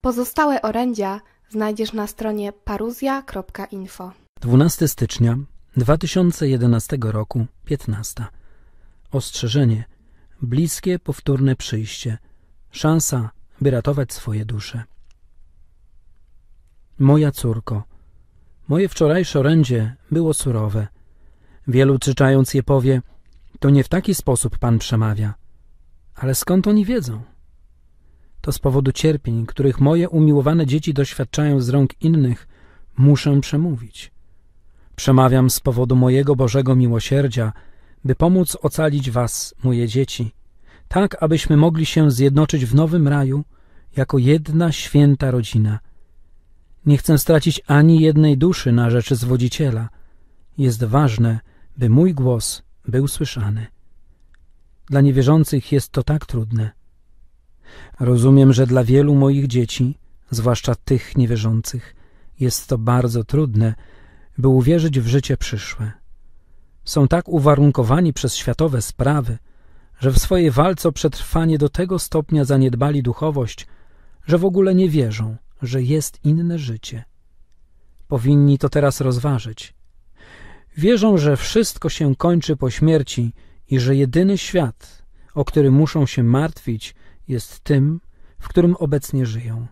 Pozostałe orędzia znajdziesz na stronie paruzja.info. 12 stycznia 2011 roku, 15. Ostrzeżenie. Bliskie powtórne przyjście. Szansa, by ratować swoje dusze. Moja córko. Moje wczorajsze orędzie było surowe. Wielu czytając je powie, to nie w taki sposób Pan przemawia – ale skąd oni wiedzą? To z powodu cierpień, których moje umiłowane dzieci doświadczają z rąk innych, muszę przemówić. Przemawiam z powodu mojego Bożego miłosierdzia, by pomóc ocalić was, moje dzieci, tak abyśmy mogli się zjednoczyć w nowym raju jako jedna święta rodzina. Nie chcę stracić ani jednej duszy na rzecz zwodziciela. Jest ważne, by mój głos był słyszany. Dla niewierzących jest to tak trudne. Rozumiem, że dla wielu moich dzieci, zwłaszcza tych niewierzących, jest to bardzo trudne, by uwierzyć w życie przyszłe. Są tak uwarunkowani przez światowe sprawy, że w swojej walce o przetrwanie do tego stopnia zaniedbali duchowość, że w ogóle nie wierzą, że jest inne życie. Powinni to teraz rozważyć. Wierzą, że wszystko się kończy po śmierci i że jedyny świat, o który muszą się martwić, jest tym, w którym obecnie żyją.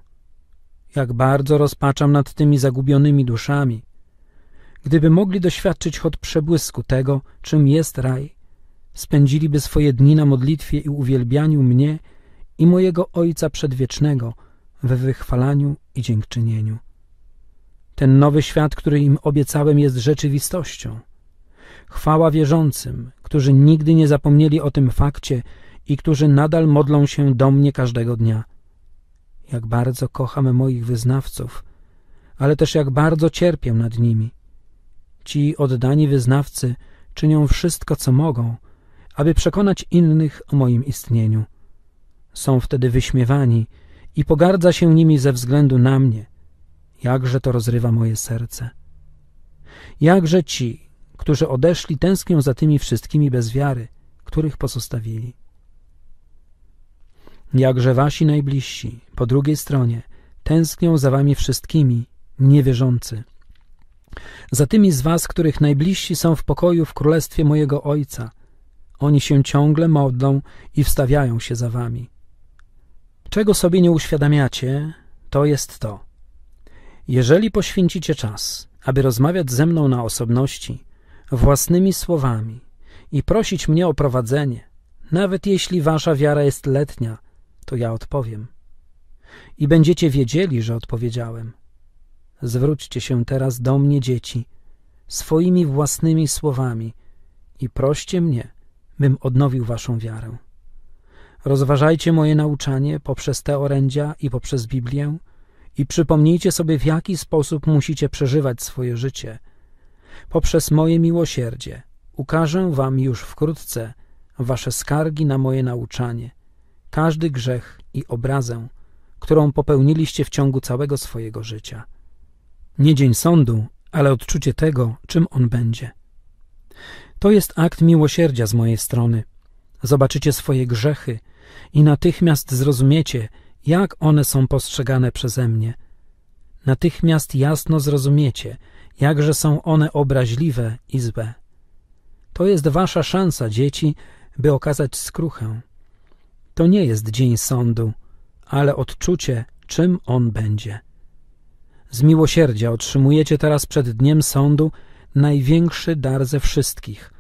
Jak bardzo rozpaczam nad tymi zagubionymi duszami. Gdyby mogli doświadczyć choć przebłysku tego, czym jest raj, spędziliby swoje dni na modlitwie i uwielbianiu mnie i mojego Ojca Przedwiecznego we wychwalaniu i dziękczynieniu. Ten nowy świat, który im obiecałem, jest rzeczywistością. Chwała wierzącym, którzy nigdy nie zapomnieli o tym fakcie i którzy nadal modlą się do mnie każdego dnia. Jak bardzo kocham moich wyznawców, ale też jak bardzo cierpię nad nimi. Ci oddani wyznawcy czynią wszystko, co mogą, aby przekonać innych o moim istnieniu. Są wtedy wyśmiewani i pogardza się nimi ze względu na mnie. Jakże to rozrywa moje serce. Jakże ci, którzy odeszli, tęsknią za tymi wszystkimi bez wiary, których pozostawili. Jakże wasi najbliżsi, po drugiej stronie, tęsknią za wami wszystkimi, niewierzący. Za tymi z was, których najbliżsi są w pokoju w królestwie mojego Ojca. Oni się ciągle modlą i wstawiają się za wami. Czego sobie nie uświadamiacie, to jest to. Jeżeli poświęcicie czas, aby rozmawiać ze mną na osobności, własnymi słowami i prosić mnie o prowadzenie, nawet jeśli wasza wiara jest letnia, to ja odpowiem. I będziecie wiedzieli, że odpowiedziałem. Zwróćcie się teraz do mnie, dzieci, swoimi własnymi słowami i proście mnie, bym odnowił waszą wiarę. Rozważajcie moje nauczanie poprzez te orędzia i poprzez Biblię i przypomnijcie sobie, w jaki sposób musicie przeżywać swoje życie – poprzez moje miłosierdzie. Ukażę wam już wkrótce wasze skargi na moje nauczanie, każdy grzech i obrazę, którą popełniliście w ciągu całego swojego życia. Nie dzień sądu, ale odczucie tego, czym on będzie. To jest akt miłosierdzia z mojej strony. Zobaczycie swoje grzechy i natychmiast zrozumiecie, jak one są postrzegane przeze mnie. Natychmiast jasno zrozumiecie, jakże są one obraźliwe i złe. To jest wasza szansa, dzieci, by okazać skruchę. To nie jest dzień sądu, ale odczucie, czym on będzie. Z miłosierdzia otrzymujecie teraz przed dniem sądu największy dar ze wszystkich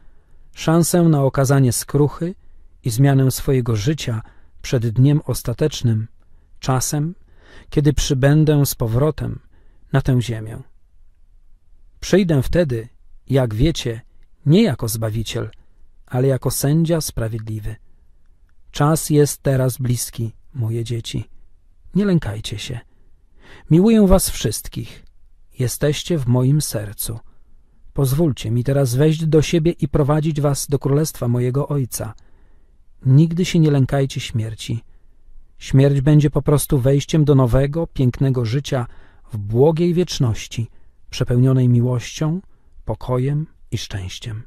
szansę na okazanie skruchy i zmianę swojego życia przed dniem ostatecznym, czasem, kiedy przybędę z powrotem na tę ziemię. Przyjdę wtedy, jak wiecie, nie jako Zbawiciel, ale jako sędzia sprawiedliwy. Czas jest teraz bliski, moje dzieci. Nie lękajcie się. Miłuję was wszystkich. Jesteście w moim sercu. Pozwólcie mi teraz wejść do siebie i prowadzić was do królestwa mojego Ojca. Nigdy się nie lękajcie śmierci. Śmierć będzie po prostu wejściem do nowego, pięknego życia w błogiej wieczności – przepełnionej miłością, pokojem i szczęściem.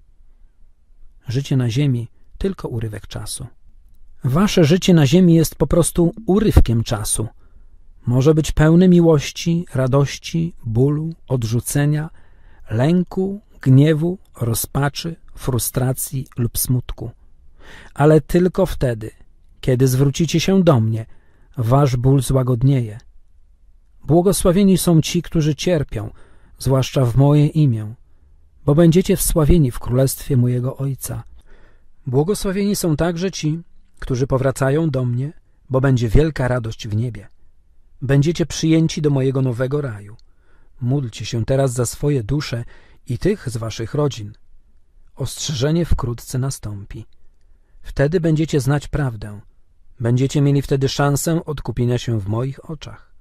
Życie na ziemi tylko urywek czasu. Wasze życie na ziemi jest po prostu urywkiem czasu. Może być pełne miłości, radości, bólu, odrzucenia, lęku, gniewu, rozpaczy, frustracji lub smutku. Ale tylko wtedy, kiedy zwrócicie się do mnie, wasz ból złagodnieje. Błogosławieni są ci, którzy cierpią – zwłaszcza w moje imię, bo będziecie wsławieni w królestwie mojego Ojca. Błogosławieni są także ci, którzy powracają do mnie, bo będzie wielka radość w niebie. Będziecie przyjęci do mojego nowego raju. Módlcie się teraz za swoje dusze i tych z waszych rodzin. Ostrzeżenie wkrótce nastąpi. Wtedy będziecie znać prawdę. Będziecie mieli wtedy szansę odkupienia się w moich oczach.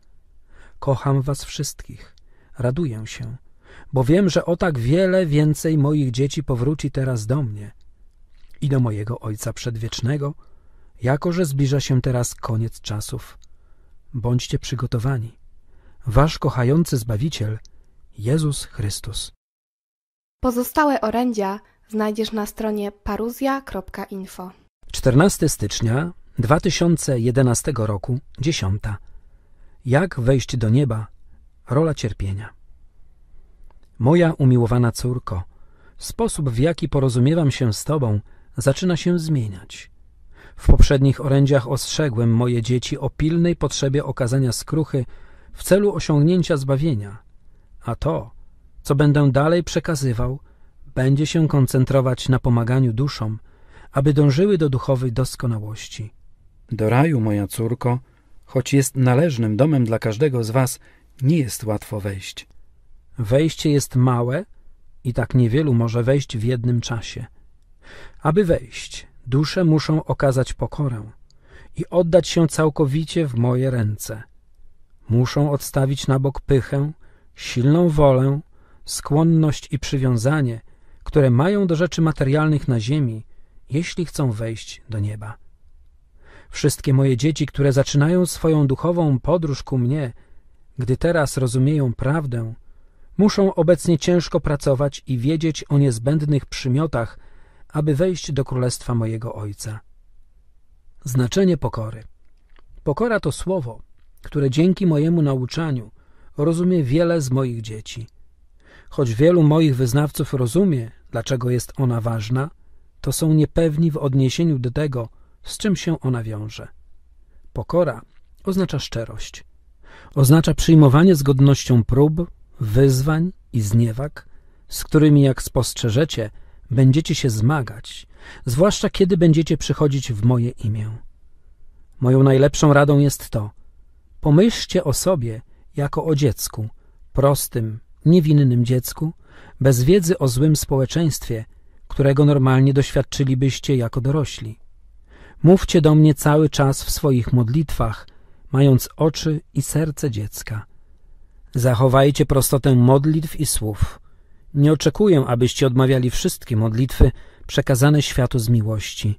Kocham was wszystkich. Raduję się, bo wiem, że o tak wiele więcej moich dzieci powróci teraz do mnie i do mojego Ojca Przedwiecznego, jako że zbliża się teraz koniec czasów. Bądźcie przygotowani. Wasz kochający Zbawiciel, Jezus Chrystus. Pozostałe orędzia znajdziesz na stronie paruzja.info. 14 stycznia 2011 roku, 10. Jak wejść do nieba Rola cierpienia. Moja umiłowana córko, sposób w jaki porozumiewam się z tobą zaczyna się zmieniać. W poprzednich orędziach ostrzegłem moje dzieci o pilnej potrzebie okazania skruchy w celu osiągnięcia zbawienia, a to, co będę dalej przekazywał, będzie się koncentrować na pomaganiu duszom, aby dążyły do duchowej doskonałości. Do raju, moja córko, choć jest należnym domem dla każdego z was, nie jest łatwo wejść. Wejście jest małe i tak niewielu może wejść w jednym czasie. Aby wejść, dusze muszą okazać pokorę i oddać się całkowicie w moje ręce. Muszą odstawić na bok pychę, silną wolę, skłonność i przywiązanie, które mają do rzeczy materialnych na ziemi, jeśli chcą wejść do nieba. Wszystkie moje dzieci, które zaczynają swoją duchową podróż ku mnie – gdy teraz rozumieją prawdę, muszą obecnie ciężko pracować i wiedzieć o niezbędnych przymiotach, aby wejść do królestwa mojego Ojca. Znaczenie pokory Pokora to słowo, które dzięki mojemu nauczaniu rozumie wiele z moich dzieci. Choć wielu moich wyznawców rozumie, dlaczego jest ona ważna, to są niepewni w odniesieniu do tego, z czym się ona wiąże. Pokora oznacza szczerość. Oznacza przyjmowanie z godnością prób, wyzwań i zniewag, z którymi, jak spostrzeżecie, będziecie się zmagać, zwłaszcza kiedy będziecie przychodzić w moje imię. Moją najlepszą radą jest to: pomyślcie o sobie jako o dziecku, prostym, niewinnym dziecku, bez wiedzy o złym społeczeństwie, którego normalnie doświadczylibyście jako dorośli. Mówcie do mnie cały czas w swoich modlitwach mając oczy i serce dziecka. Zachowajcie prostotę modlitw i słów. Nie oczekuję, abyście odmawiali wszystkie modlitwy przekazane światu z miłości.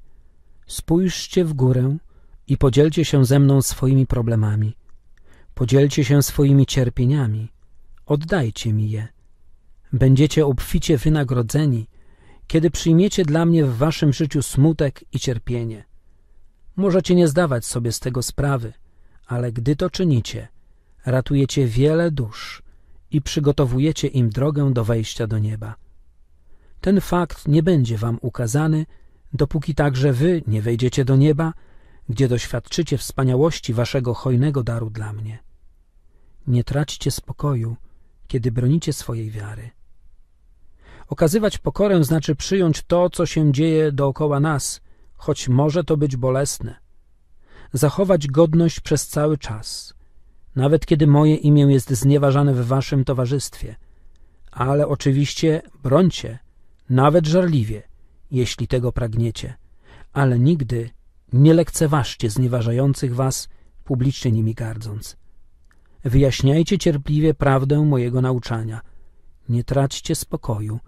Spójrzcie w górę i podzielcie się ze mną swoimi problemami. Podzielcie się swoimi cierpieniami. Oddajcie mi je. Będziecie obficie wynagrodzeni, kiedy przyjmiecie dla mnie w waszym życiu smutek i cierpienie. Możecie nie zdawać sobie z tego sprawy, ale gdy to czynicie, ratujecie wiele dusz i przygotowujecie im drogę do wejścia do nieba. Ten fakt nie będzie wam ukazany, dopóki także wy nie wejdziecie do nieba, gdzie doświadczycie wspaniałości waszego hojnego daru dla mnie. Nie tracicie spokoju, kiedy bronicie swojej wiary. Okazywać pokorę znaczy przyjąć to, co się dzieje dookoła nas, choć może to być bolesne zachować godność przez cały czas, nawet kiedy moje imię jest znieważane w waszym towarzystwie. Ale oczywiście brońcie, nawet żarliwie, jeśli tego pragniecie, ale nigdy nie lekceważcie znieważających was, publicznie nimi gardząc. Wyjaśniajcie cierpliwie prawdę mojego nauczania. Nie traćcie spokoju,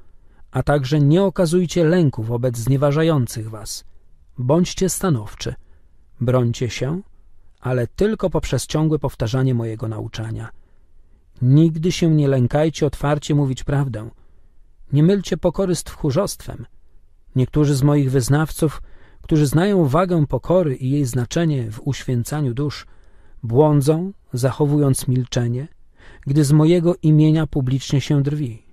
a także nie okazujcie lęku wobec znieważających was. Bądźcie stanowczy Brońcie się, ale tylko poprzez ciągłe powtarzanie mojego nauczania. Nigdy się nie lękajcie otwarcie mówić prawdę. Nie mylcie pokory z tchórzostwem. Niektórzy z moich wyznawców, którzy znają wagę pokory i jej znaczenie w uświęcaniu dusz, błądzą, zachowując milczenie, gdy z mojego imienia publicznie się drwi.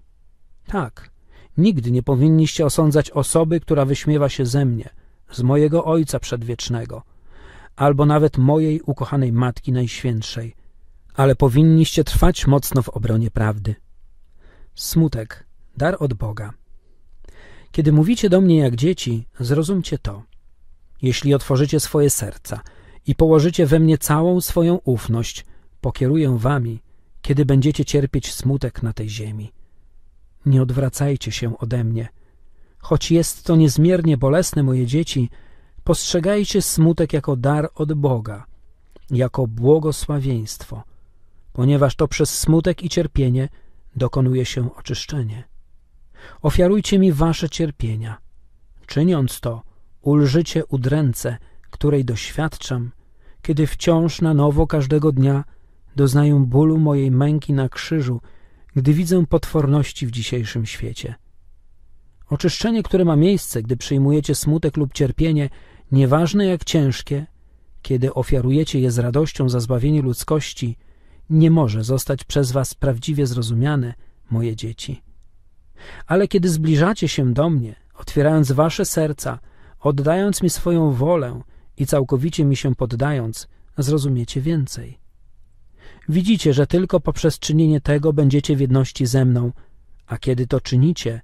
Tak, nigdy nie powinniście osądzać osoby, która wyśmiewa się ze mnie, z mojego Ojca Przedwiecznego – albo nawet mojej ukochanej Matki Najświętszej, ale powinniście trwać mocno w obronie prawdy. Smutek, dar od Boga. Kiedy mówicie do mnie jak dzieci, zrozumcie to. Jeśli otworzycie swoje serca i położycie we mnie całą swoją ufność, pokieruję wami, kiedy będziecie cierpieć smutek na tej ziemi. Nie odwracajcie się ode mnie. Choć jest to niezmiernie bolesne, moje dzieci – Postrzegajcie smutek jako dar od Boga, jako błogosławieństwo, ponieważ to przez smutek i cierpienie dokonuje się oczyszczenie. Ofiarujcie mi wasze cierpienia. Czyniąc to, ulżycie udręce, której doświadczam, kiedy wciąż na nowo każdego dnia doznaję bólu mojej męki na krzyżu, gdy widzę potworności w dzisiejszym świecie. Oczyszczenie, które ma miejsce, gdy przyjmujecie smutek lub cierpienie, nieważne jak ciężkie, kiedy ofiarujecie je z radością za zbawienie ludzkości, nie może zostać przez was prawdziwie zrozumiane, moje dzieci. Ale kiedy zbliżacie się do mnie, otwierając wasze serca, oddając mi swoją wolę i całkowicie mi się poddając, zrozumiecie więcej. Widzicie, że tylko poprzez czynienie tego będziecie w jedności ze mną, a kiedy to czynicie,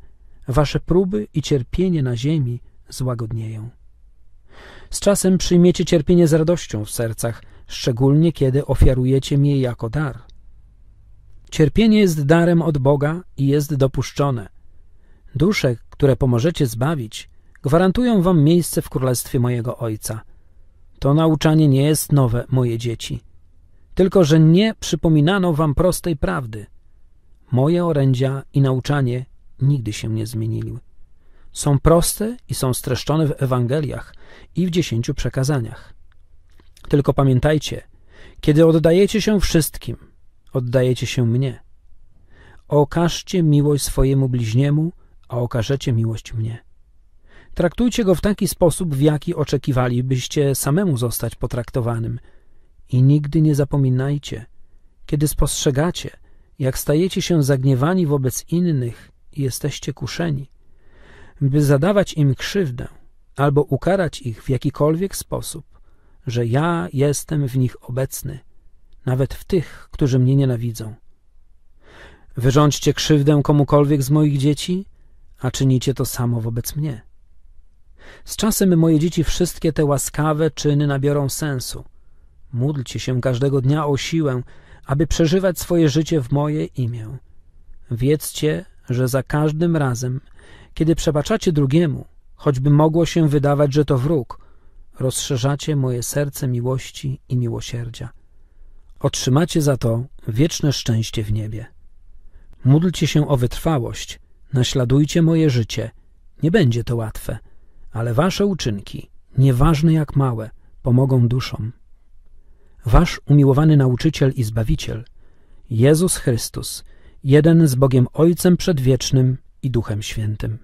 wasze próby i cierpienie na ziemi złagodnieją. Z czasem przyjmiecie cierpienie z radością w sercach, szczególnie kiedy ofiarujecie mi je jako dar. Cierpienie jest darem od Boga i jest dopuszczone. Dusze, które pomożecie zbawić, gwarantują wam miejsce w królestwie mojego Ojca. To nauczanie nie jest nowe, moje dzieci. Tylko, że nie przypominano wam prostej prawdy. Moje orędzia i nauczanie nigdy się nie zmieniły są proste i są streszczone w Ewangeliach i w dziesięciu przekazaniach. Tylko pamiętajcie, kiedy oddajecie się wszystkim, oddajecie się mnie. Okażcie miłość swojemu bliźniemu, a okażecie miłość mnie. Traktujcie go w taki sposób, w jaki oczekiwalibyście samemu zostać potraktowanym. I nigdy nie zapominajcie, kiedy spostrzegacie, jak stajecie się zagniewani wobec innych i jesteście kuszeni, by zadawać im krzywdę albo ukarać ich w jakikolwiek sposób, że ja jestem w nich obecny, nawet w tych, którzy mnie nienawidzą. Wyrządźcie krzywdę komukolwiek z moich dzieci, a czynicie to samo wobec mnie. Z czasem moje dzieci wszystkie te łaskawe czyny nabiorą sensu. Módlcie się każdego dnia o siłę, aby przeżywać swoje życie w moje imię. Wiedzcie, że za każdym razem – kiedy przebaczacie drugiemu, choćby mogło się wydawać, że to wróg, rozszerzacie moje serce miłości i miłosierdzia. Otrzymacie za to wieczne szczęście w niebie. Módlcie się o wytrwałość, naśladujcie moje życie. Nie będzie to łatwe, ale wasze uczynki, nieważne jak małe, pomogą duszom. Wasz umiłowany nauczyciel i zbawiciel, Jezus Chrystus, jeden z Bogiem Ojcem Przedwiecznym i Duchem Świętym.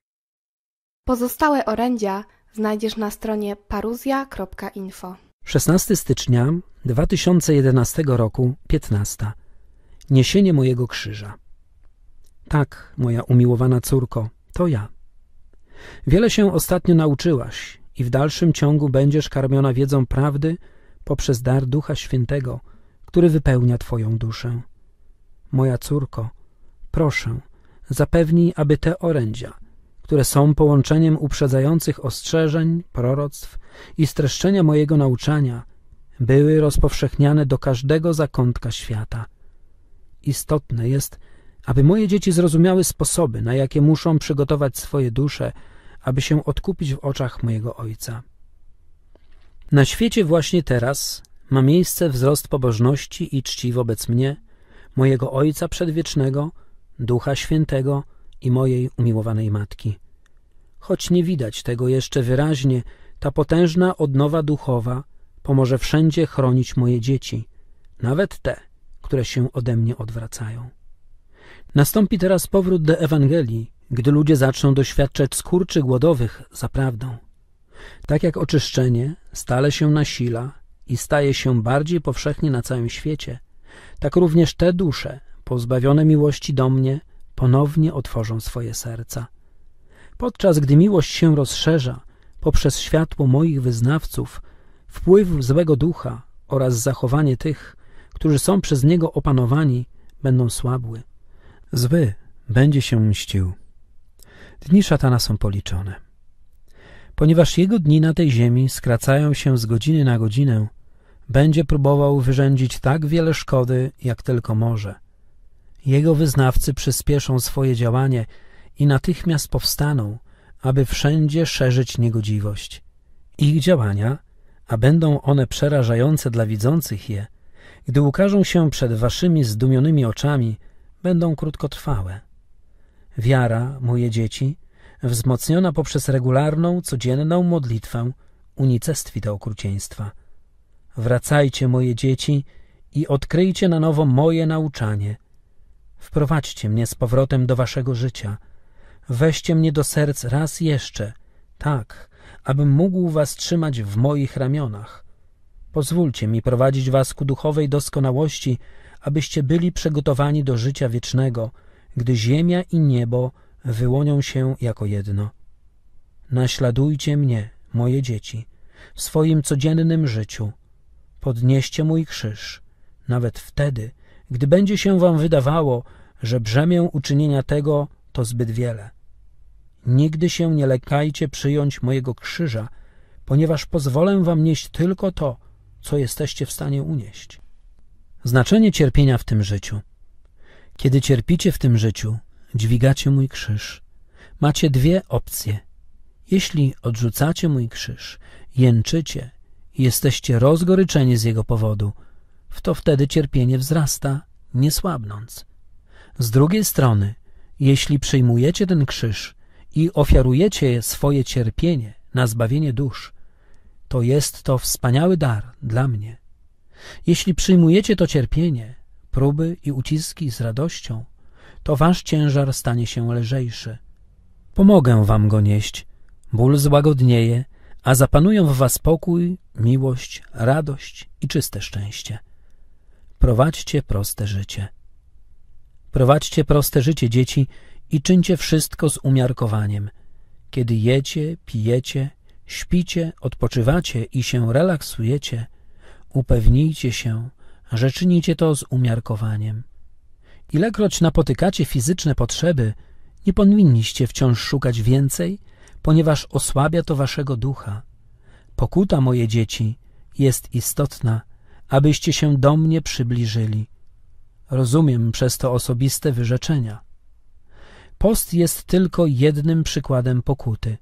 Pozostałe orędzia znajdziesz na stronie paruzja.info. 16 stycznia 2011 roku, 15. Niesienie mojego krzyża. Tak, moja umiłowana córko, to ja. Wiele się ostatnio nauczyłaś i w dalszym ciągu będziesz karmiona wiedzą prawdy poprzez dar Ducha Świętego, który wypełnia Twoją duszę. Moja córko, proszę, zapewnij, aby te orędzia – które są połączeniem uprzedzających ostrzeżeń, proroctw i streszczenia mojego nauczania, były rozpowszechniane do każdego zakątka świata. Istotne jest, aby moje dzieci zrozumiały sposoby, na jakie muszą przygotować swoje dusze, aby się odkupić w oczach mojego Ojca. Na świecie właśnie teraz ma miejsce wzrost pobożności i czci wobec mnie, mojego Ojca Przedwiecznego, Ducha Świętego i mojej umiłowanej Matki. Choć nie widać tego jeszcze wyraźnie, ta potężna odnowa duchowa pomoże wszędzie chronić moje dzieci, nawet te, które się ode mnie odwracają. Nastąpi teraz powrót do Ewangelii, gdy ludzie zaczną doświadczać skurczy głodowych za prawdą. Tak jak oczyszczenie stale się nasila i staje się bardziej powszechnie na całym świecie, tak również te dusze, pozbawione miłości do mnie, ponownie otworzą swoje serca – Podczas gdy miłość się rozszerza poprzez światło moich wyznawców, wpływ złego ducha oraz zachowanie tych, którzy są przez niego opanowani, będą słabły. Zły będzie się mścił. Dni szatana są policzone. Ponieważ jego dni na tej ziemi skracają się z godziny na godzinę, będzie próbował wyrzędzić tak wiele szkody, jak tylko może. Jego wyznawcy przyspieszą swoje działanie – i natychmiast powstaną, aby wszędzie szerzyć niegodziwość. Ich działania, a będą one przerażające dla widzących je, gdy ukażą się przed waszymi zdumionymi oczami, będą krótkotrwałe. Wiara, moje dzieci, wzmocniona poprzez regularną, codzienną modlitwę, unicestwi te okrucieństwa. Wracajcie, moje dzieci, i odkryjcie na nowo moje nauczanie. Wprowadźcie mnie z powrotem do waszego życia – Weźcie mnie do serc raz jeszcze, tak, abym mógł was trzymać w moich ramionach. Pozwólcie mi prowadzić was ku duchowej doskonałości, abyście byli przygotowani do życia wiecznego, gdy ziemia i niebo wyłonią się jako jedno. Naśladujcie mnie, moje dzieci, w swoim codziennym życiu. Podnieście mój krzyż, nawet wtedy, gdy będzie się wam wydawało, że brzemię uczynienia tego to zbyt wiele. Nigdy się nie lekajcie przyjąć mojego krzyża, ponieważ pozwolę wam nieść tylko to, co jesteście w stanie unieść. Znaczenie cierpienia w tym życiu. Kiedy cierpicie w tym życiu, dźwigacie mój krzyż. Macie dwie opcje. Jeśli odrzucacie mój krzyż, jęczycie i jesteście rozgoryczeni z jego powodu, w to wtedy cierpienie wzrasta, nie słabnąc. Z drugiej strony, jeśli przyjmujecie ten krzyż i ofiarujecie swoje cierpienie na zbawienie dusz, to jest to wspaniały dar dla mnie. Jeśli przyjmujecie to cierpienie, próby i uciski z radością, to wasz ciężar stanie się lżejszy. Pomogę wam go nieść, ból złagodnieje, a zapanują w was pokój, miłość, radość i czyste szczęście. Prowadźcie proste życie. Prowadźcie proste życie dzieci i czyńcie wszystko z umiarkowaniem. Kiedy jecie, pijecie, śpicie, odpoczywacie i się relaksujecie, upewnijcie się, że czynicie to z umiarkowaniem. Ilekroć napotykacie fizyczne potrzeby, nie powinniście wciąż szukać więcej, ponieważ osłabia to waszego ducha. Pokuta, moje dzieci, jest istotna, abyście się do mnie przybliżyli. Rozumiem przez to osobiste wyrzeczenia. Post jest tylko jednym przykładem pokuty.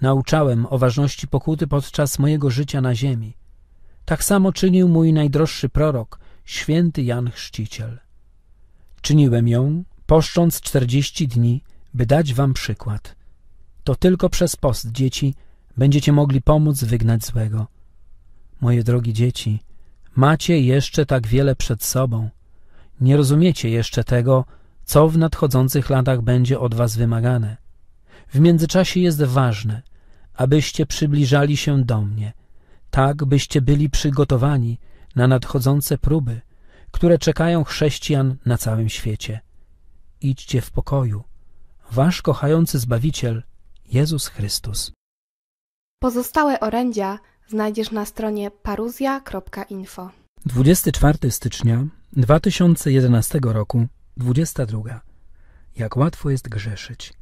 Nauczałem o ważności pokuty podczas mojego życia na ziemi. Tak samo czynił mój najdroższy prorok, święty Jan Chrzciciel. Czyniłem ją, poszcząc czterdzieści dni, by dać wam przykład. To tylko przez post, dzieci, będziecie mogli pomóc wygnać złego. Moje drogi dzieci, macie jeszcze tak wiele przed sobą. Nie rozumiecie jeszcze tego, co w nadchodzących latach będzie od was wymagane. W międzyczasie jest ważne, abyście przybliżali się do mnie, tak byście byli przygotowani na nadchodzące próby, które czekają chrześcijan na całym świecie. Idźcie w pokoju. Wasz kochający Zbawiciel, Jezus Chrystus. Pozostałe orędzia znajdziesz na stronie paruzja.info. 24 stycznia 2011 roku, 22. Jak łatwo jest grzeszyć.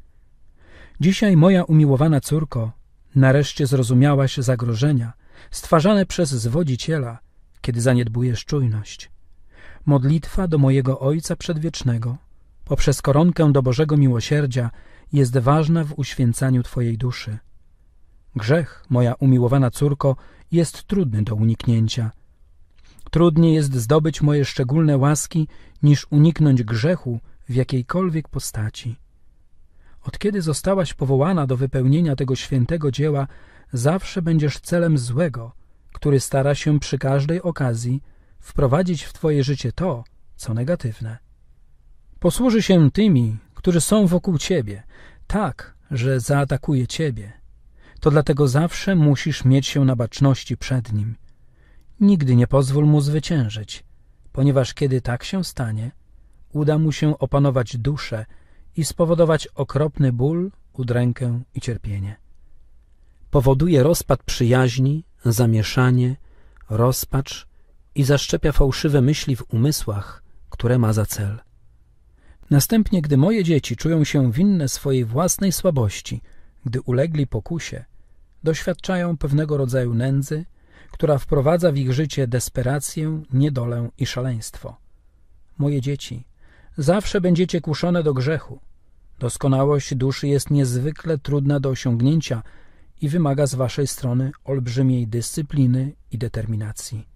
Dzisiaj moja umiłowana córko nareszcie zrozumiałaś zagrożenia stwarzane przez zwodziciela, kiedy zaniedbujesz czujność. Modlitwa do mojego Ojca Przedwiecznego poprzez koronkę do Bożego Miłosierdzia jest ważna w uświęcaniu Twojej duszy. Grzech, moja umiłowana córko, jest trudny do uniknięcia – Trudniej jest zdobyć moje szczególne łaski, niż uniknąć grzechu w jakiejkolwiek postaci. Od kiedy zostałaś powołana do wypełnienia tego świętego dzieła, zawsze będziesz celem złego, który stara się przy każdej okazji wprowadzić w twoje życie to, co negatywne. Posłuży się tymi, którzy są wokół ciebie, tak, że zaatakuje ciebie. To dlatego zawsze musisz mieć się na baczności przed nim – Nigdy nie pozwól mu zwyciężyć, ponieważ kiedy tak się stanie, uda mu się opanować duszę i spowodować okropny ból, udrękę i cierpienie. Powoduje rozpad przyjaźni, zamieszanie, rozpacz i zaszczepia fałszywe myśli w umysłach, które ma za cel. Następnie, gdy moje dzieci czują się winne swojej własnej słabości, gdy ulegli pokusie, doświadczają pewnego rodzaju nędzy, która wprowadza w ich życie desperację, niedolę i szaleństwo. Moje dzieci, zawsze będziecie kuszone do grzechu. Doskonałość duszy jest niezwykle trudna do osiągnięcia i wymaga z waszej strony olbrzymiej dyscypliny i determinacji.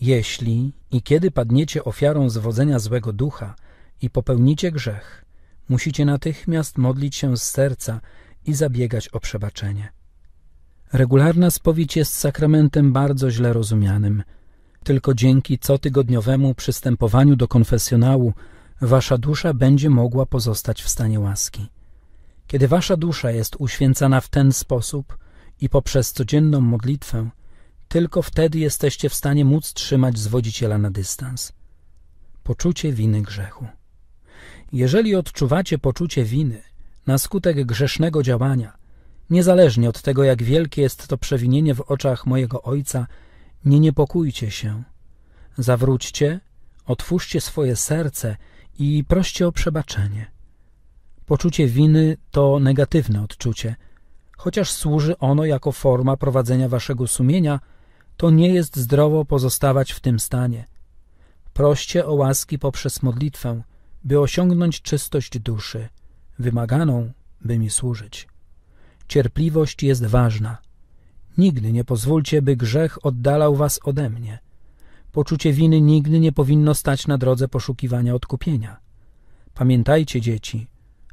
Jeśli i kiedy padniecie ofiarą zwodzenia złego ducha i popełnicie grzech, musicie natychmiast modlić się z serca i zabiegać o przebaczenie. Regularna spowiedź jest sakramentem bardzo źle rozumianym. Tylko dzięki cotygodniowemu przystępowaniu do konfesjonału wasza dusza będzie mogła pozostać w stanie łaski. Kiedy wasza dusza jest uświęcana w ten sposób i poprzez codzienną modlitwę, tylko wtedy jesteście w stanie móc trzymać zwodziciela na dystans. Poczucie winy grzechu. Jeżeli odczuwacie poczucie winy na skutek grzesznego działania – Niezależnie od tego, jak wielkie jest to przewinienie w oczach mojego Ojca, nie niepokójcie się. Zawróćcie, otwórzcie swoje serce i proście o przebaczenie. Poczucie winy to negatywne odczucie. Chociaż służy ono jako forma prowadzenia waszego sumienia, to nie jest zdrowo pozostawać w tym stanie. Proście o łaski poprzez modlitwę, by osiągnąć czystość duszy, wymaganą, by mi służyć. Cierpliwość jest ważna. Nigdy nie pozwólcie, by grzech oddalał was ode mnie. Poczucie winy nigdy nie powinno stać na drodze poszukiwania odkupienia. Pamiętajcie, dzieci,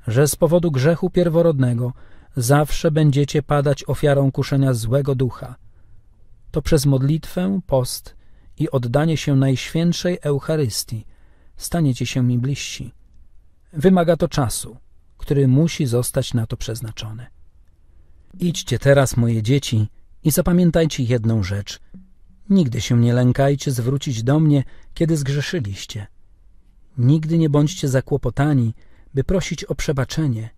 że z powodu grzechu pierworodnego zawsze będziecie padać ofiarą kuszenia złego ducha. To przez modlitwę, post i oddanie się Najświętszej Eucharystii staniecie się mi bliżsi. Wymaga to czasu, który musi zostać na to przeznaczony. Idźcie teraz, moje dzieci, i zapamiętajcie jedną rzecz. Nigdy się nie lękajcie zwrócić do mnie, kiedy zgrzeszyliście. Nigdy nie bądźcie zakłopotani, by prosić o przebaczenie,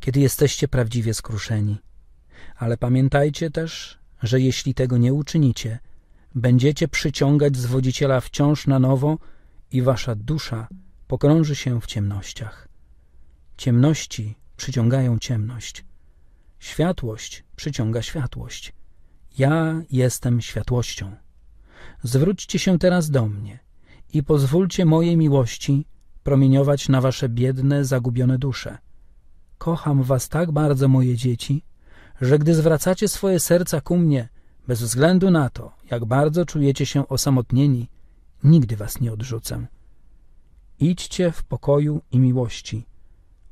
kiedy jesteście prawdziwie skruszeni. Ale pamiętajcie też, że jeśli tego nie uczynicie, będziecie przyciągać zwodziciela wciąż na nowo i wasza dusza pokrąży się w ciemnościach. Ciemności przyciągają ciemność. Światłość przyciąga światłość. Ja jestem światłością. Zwróćcie się teraz do mnie i pozwólcie mojej miłości promieniować na wasze biedne, zagubione dusze. Kocham was tak bardzo, moje dzieci, że gdy zwracacie swoje serca ku mnie, bez względu na to, jak bardzo czujecie się osamotnieni, nigdy was nie odrzucę. Idźcie w pokoju i miłości.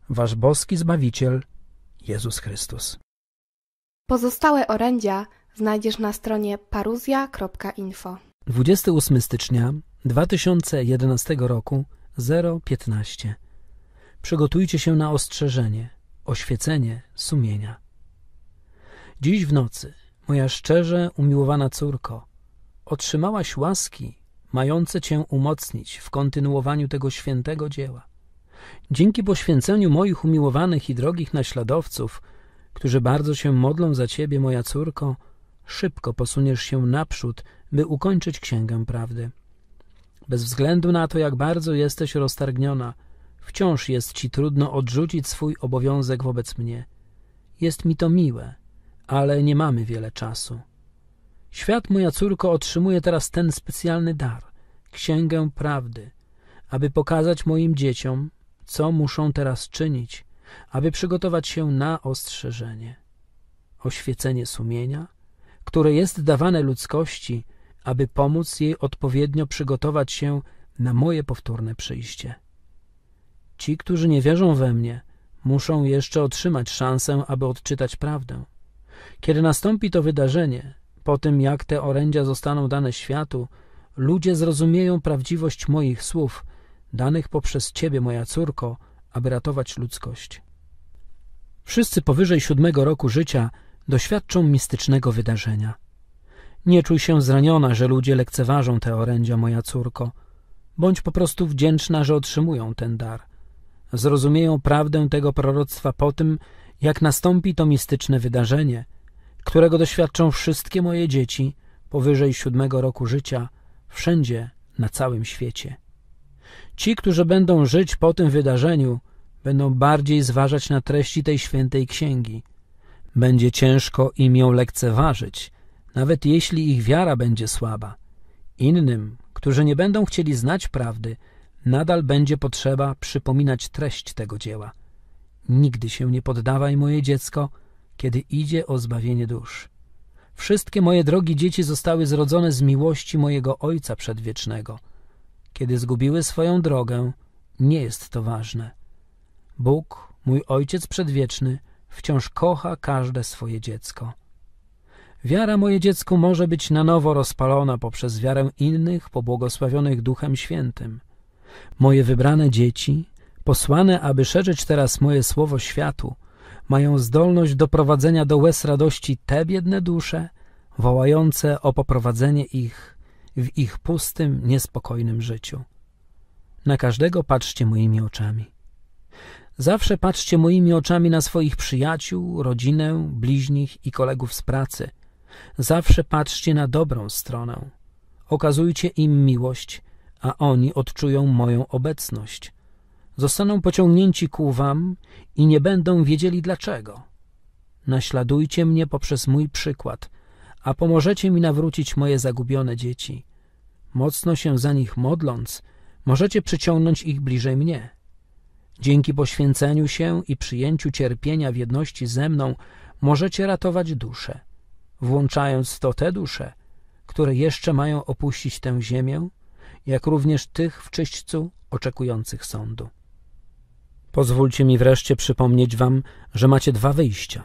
Wasz boski Zbawiciel – Jezus Chrystus. Pozostałe orędzia znajdziesz na stronie paruzja.info. 28 stycznia 2011 roku 015. Przygotujcie się na ostrzeżenie, oświecenie sumienia. Dziś w nocy, moja szczerze umiłowana córko, otrzymałaś łaski mające cię umocnić w kontynuowaniu tego świętego dzieła. Dzięki poświęceniu moich umiłowanych i drogich naśladowców, którzy bardzo się modlą za Ciebie, moja córko, szybko posuniesz się naprzód, by ukończyć Księgę Prawdy. Bez względu na to, jak bardzo jesteś roztargniona, wciąż jest Ci trudno odrzucić swój obowiązek wobec mnie. Jest mi to miłe, ale nie mamy wiele czasu. Świat, moja córko, otrzymuje teraz ten specjalny dar, Księgę Prawdy, aby pokazać moim dzieciom, co muszą teraz czynić, aby przygotować się na ostrzeżenie. Oświecenie sumienia, które jest dawane ludzkości, aby pomóc jej odpowiednio przygotować się na moje powtórne przyjście. Ci, którzy nie wierzą we mnie, muszą jeszcze otrzymać szansę, aby odczytać prawdę. Kiedy nastąpi to wydarzenie, po tym jak te orędzia zostaną dane światu, ludzie zrozumieją prawdziwość moich słów danych poprzez Ciebie, moja córko, aby ratować ludzkość. Wszyscy powyżej siódmego roku życia doświadczą mistycznego wydarzenia. Nie czuj się zraniona, że ludzie lekceważą te orędzia, moja córko. Bądź po prostu wdzięczna, że otrzymują ten dar. Zrozumieją prawdę tego proroctwa po tym, jak nastąpi to mistyczne wydarzenie, którego doświadczą wszystkie moje dzieci powyżej siódmego roku życia, wszędzie na całym świecie. Ci, którzy będą żyć po tym wydarzeniu, będą bardziej zważać na treści tej świętej księgi. Będzie ciężko im ją lekceważyć, nawet jeśli ich wiara będzie słaba. Innym, którzy nie będą chcieli znać prawdy, nadal będzie potrzeba przypominać treść tego dzieła. Nigdy się nie poddawaj, moje dziecko, kiedy idzie o zbawienie dusz. Wszystkie moje drogi dzieci zostały zrodzone z miłości mojego Ojca Przedwiecznego – kiedy zgubiły swoją drogę, nie jest to ważne. Bóg, mój Ojciec Przedwieczny, wciąż kocha każde swoje dziecko. Wiara moje dziecku może być na nowo rozpalona poprzez wiarę innych pobłogosławionych Duchem Świętym. Moje wybrane dzieci, posłane, aby szerzyć teraz moje słowo światu, mają zdolność doprowadzenia do łez radości te biedne dusze, wołające o poprowadzenie ich w ich pustym, niespokojnym życiu. Na każdego patrzcie moimi oczami. Zawsze patrzcie moimi oczami na swoich przyjaciół, rodzinę, bliźnich i kolegów z pracy. Zawsze patrzcie na dobrą stronę. Okazujcie im miłość, a oni odczują moją obecność. Zostaną pociągnięci ku wam i nie będą wiedzieli dlaczego. Naśladujcie mnie poprzez mój przykład – a pomożecie mi nawrócić moje zagubione dzieci. Mocno się za nich modląc, możecie przyciągnąć ich bliżej mnie. Dzięki poświęceniu się i przyjęciu cierpienia w jedności ze mną możecie ratować dusze, włączając w to te dusze, które jeszcze mają opuścić tę ziemię, jak również tych w czyśćcu oczekujących sądu. Pozwólcie mi wreszcie przypomnieć wam, że macie dwa wyjścia.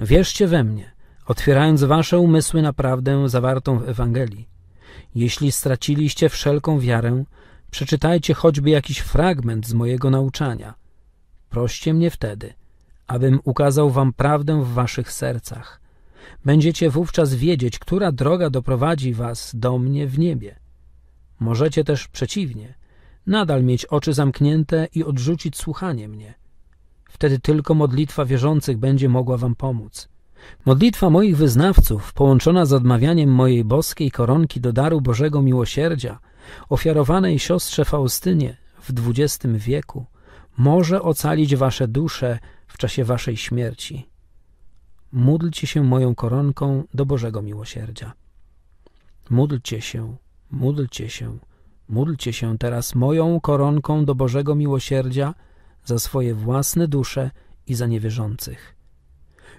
Wierzcie we mnie, otwierając wasze umysły na prawdę zawartą w Ewangelii. Jeśli straciliście wszelką wiarę, przeczytajcie choćby jakiś fragment z mojego nauczania. Proście mnie wtedy, abym ukazał wam prawdę w waszych sercach. Będziecie wówczas wiedzieć, która droga doprowadzi was do mnie w niebie. Możecie też przeciwnie, nadal mieć oczy zamknięte i odrzucić słuchanie mnie. Wtedy tylko modlitwa wierzących będzie mogła wam pomóc. Modlitwa moich wyznawców, połączona z odmawianiem mojej boskiej koronki do daru Bożego Miłosierdzia, ofiarowanej siostrze Faustynie w XX wieku, może ocalić wasze dusze w czasie waszej śmierci. Módlcie się moją koronką do Bożego Miłosierdzia. Módlcie się, módlcie się, módlcie się teraz moją koronką do Bożego Miłosierdzia za swoje własne dusze i za niewierzących.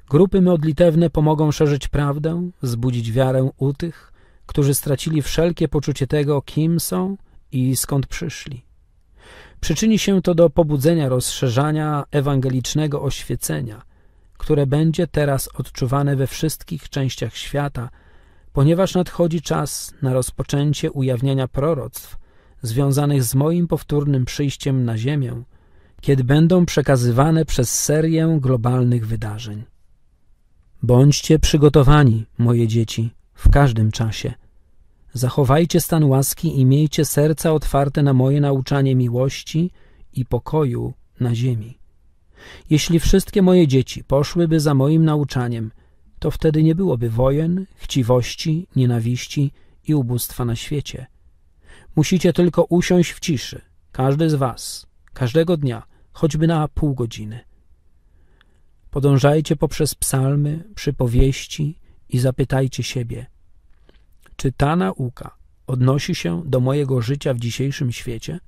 Grupy modlitewne pomogą szerzyć prawdę, zbudzić wiarę u tych, którzy stracili wszelkie poczucie tego, kim są i skąd przyszli. Przyczyni się to do pobudzenia rozszerzania ewangelicznego oświecenia, które będzie teraz odczuwane we wszystkich częściach świata, ponieważ nadchodzi czas na rozpoczęcie ujawniania proroctw związanych z moim powtórnym przyjściem na ziemię, kiedy będą przekazywane przez serię globalnych wydarzeń. Bądźcie przygotowani, moje dzieci, w każdym czasie. Zachowajcie stan łaski i miejcie serca otwarte na moje nauczanie miłości i pokoju na ziemi. Jeśli wszystkie moje dzieci poszłyby za moim nauczaniem, to wtedy nie byłoby wojen, chciwości, nienawiści i ubóstwa na świecie. Musicie tylko usiąść w ciszy, każdy z was, każdego dnia, choćby na pół godziny – Podążajcie poprzez psalmy, przypowieści i zapytajcie siebie, czy ta nauka odnosi się do mojego życia w dzisiejszym świecie?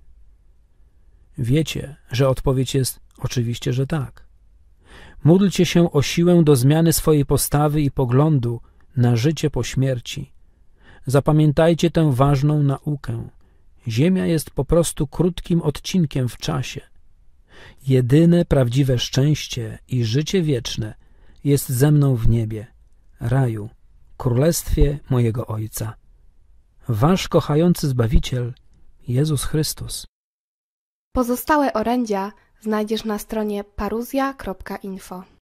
Wiecie, że odpowiedź jest oczywiście, że tak. Módlcie się o siłę do zmiany swojej postawy i poglądu na życie po śmierci. Zapamiętajcie tę ważną naukę. Ziemia jest po prostu krótkim odcinkiem w czasie – Jedyne prawdziwe szczęście i życie wieczne jest ze mną w niebie, raju, królestwie mojego Ojca. Wasz kochający Zbawiciel, Jezus Chrystus. Pozostałe orędzia znajdziesz na stronie paruzja.info.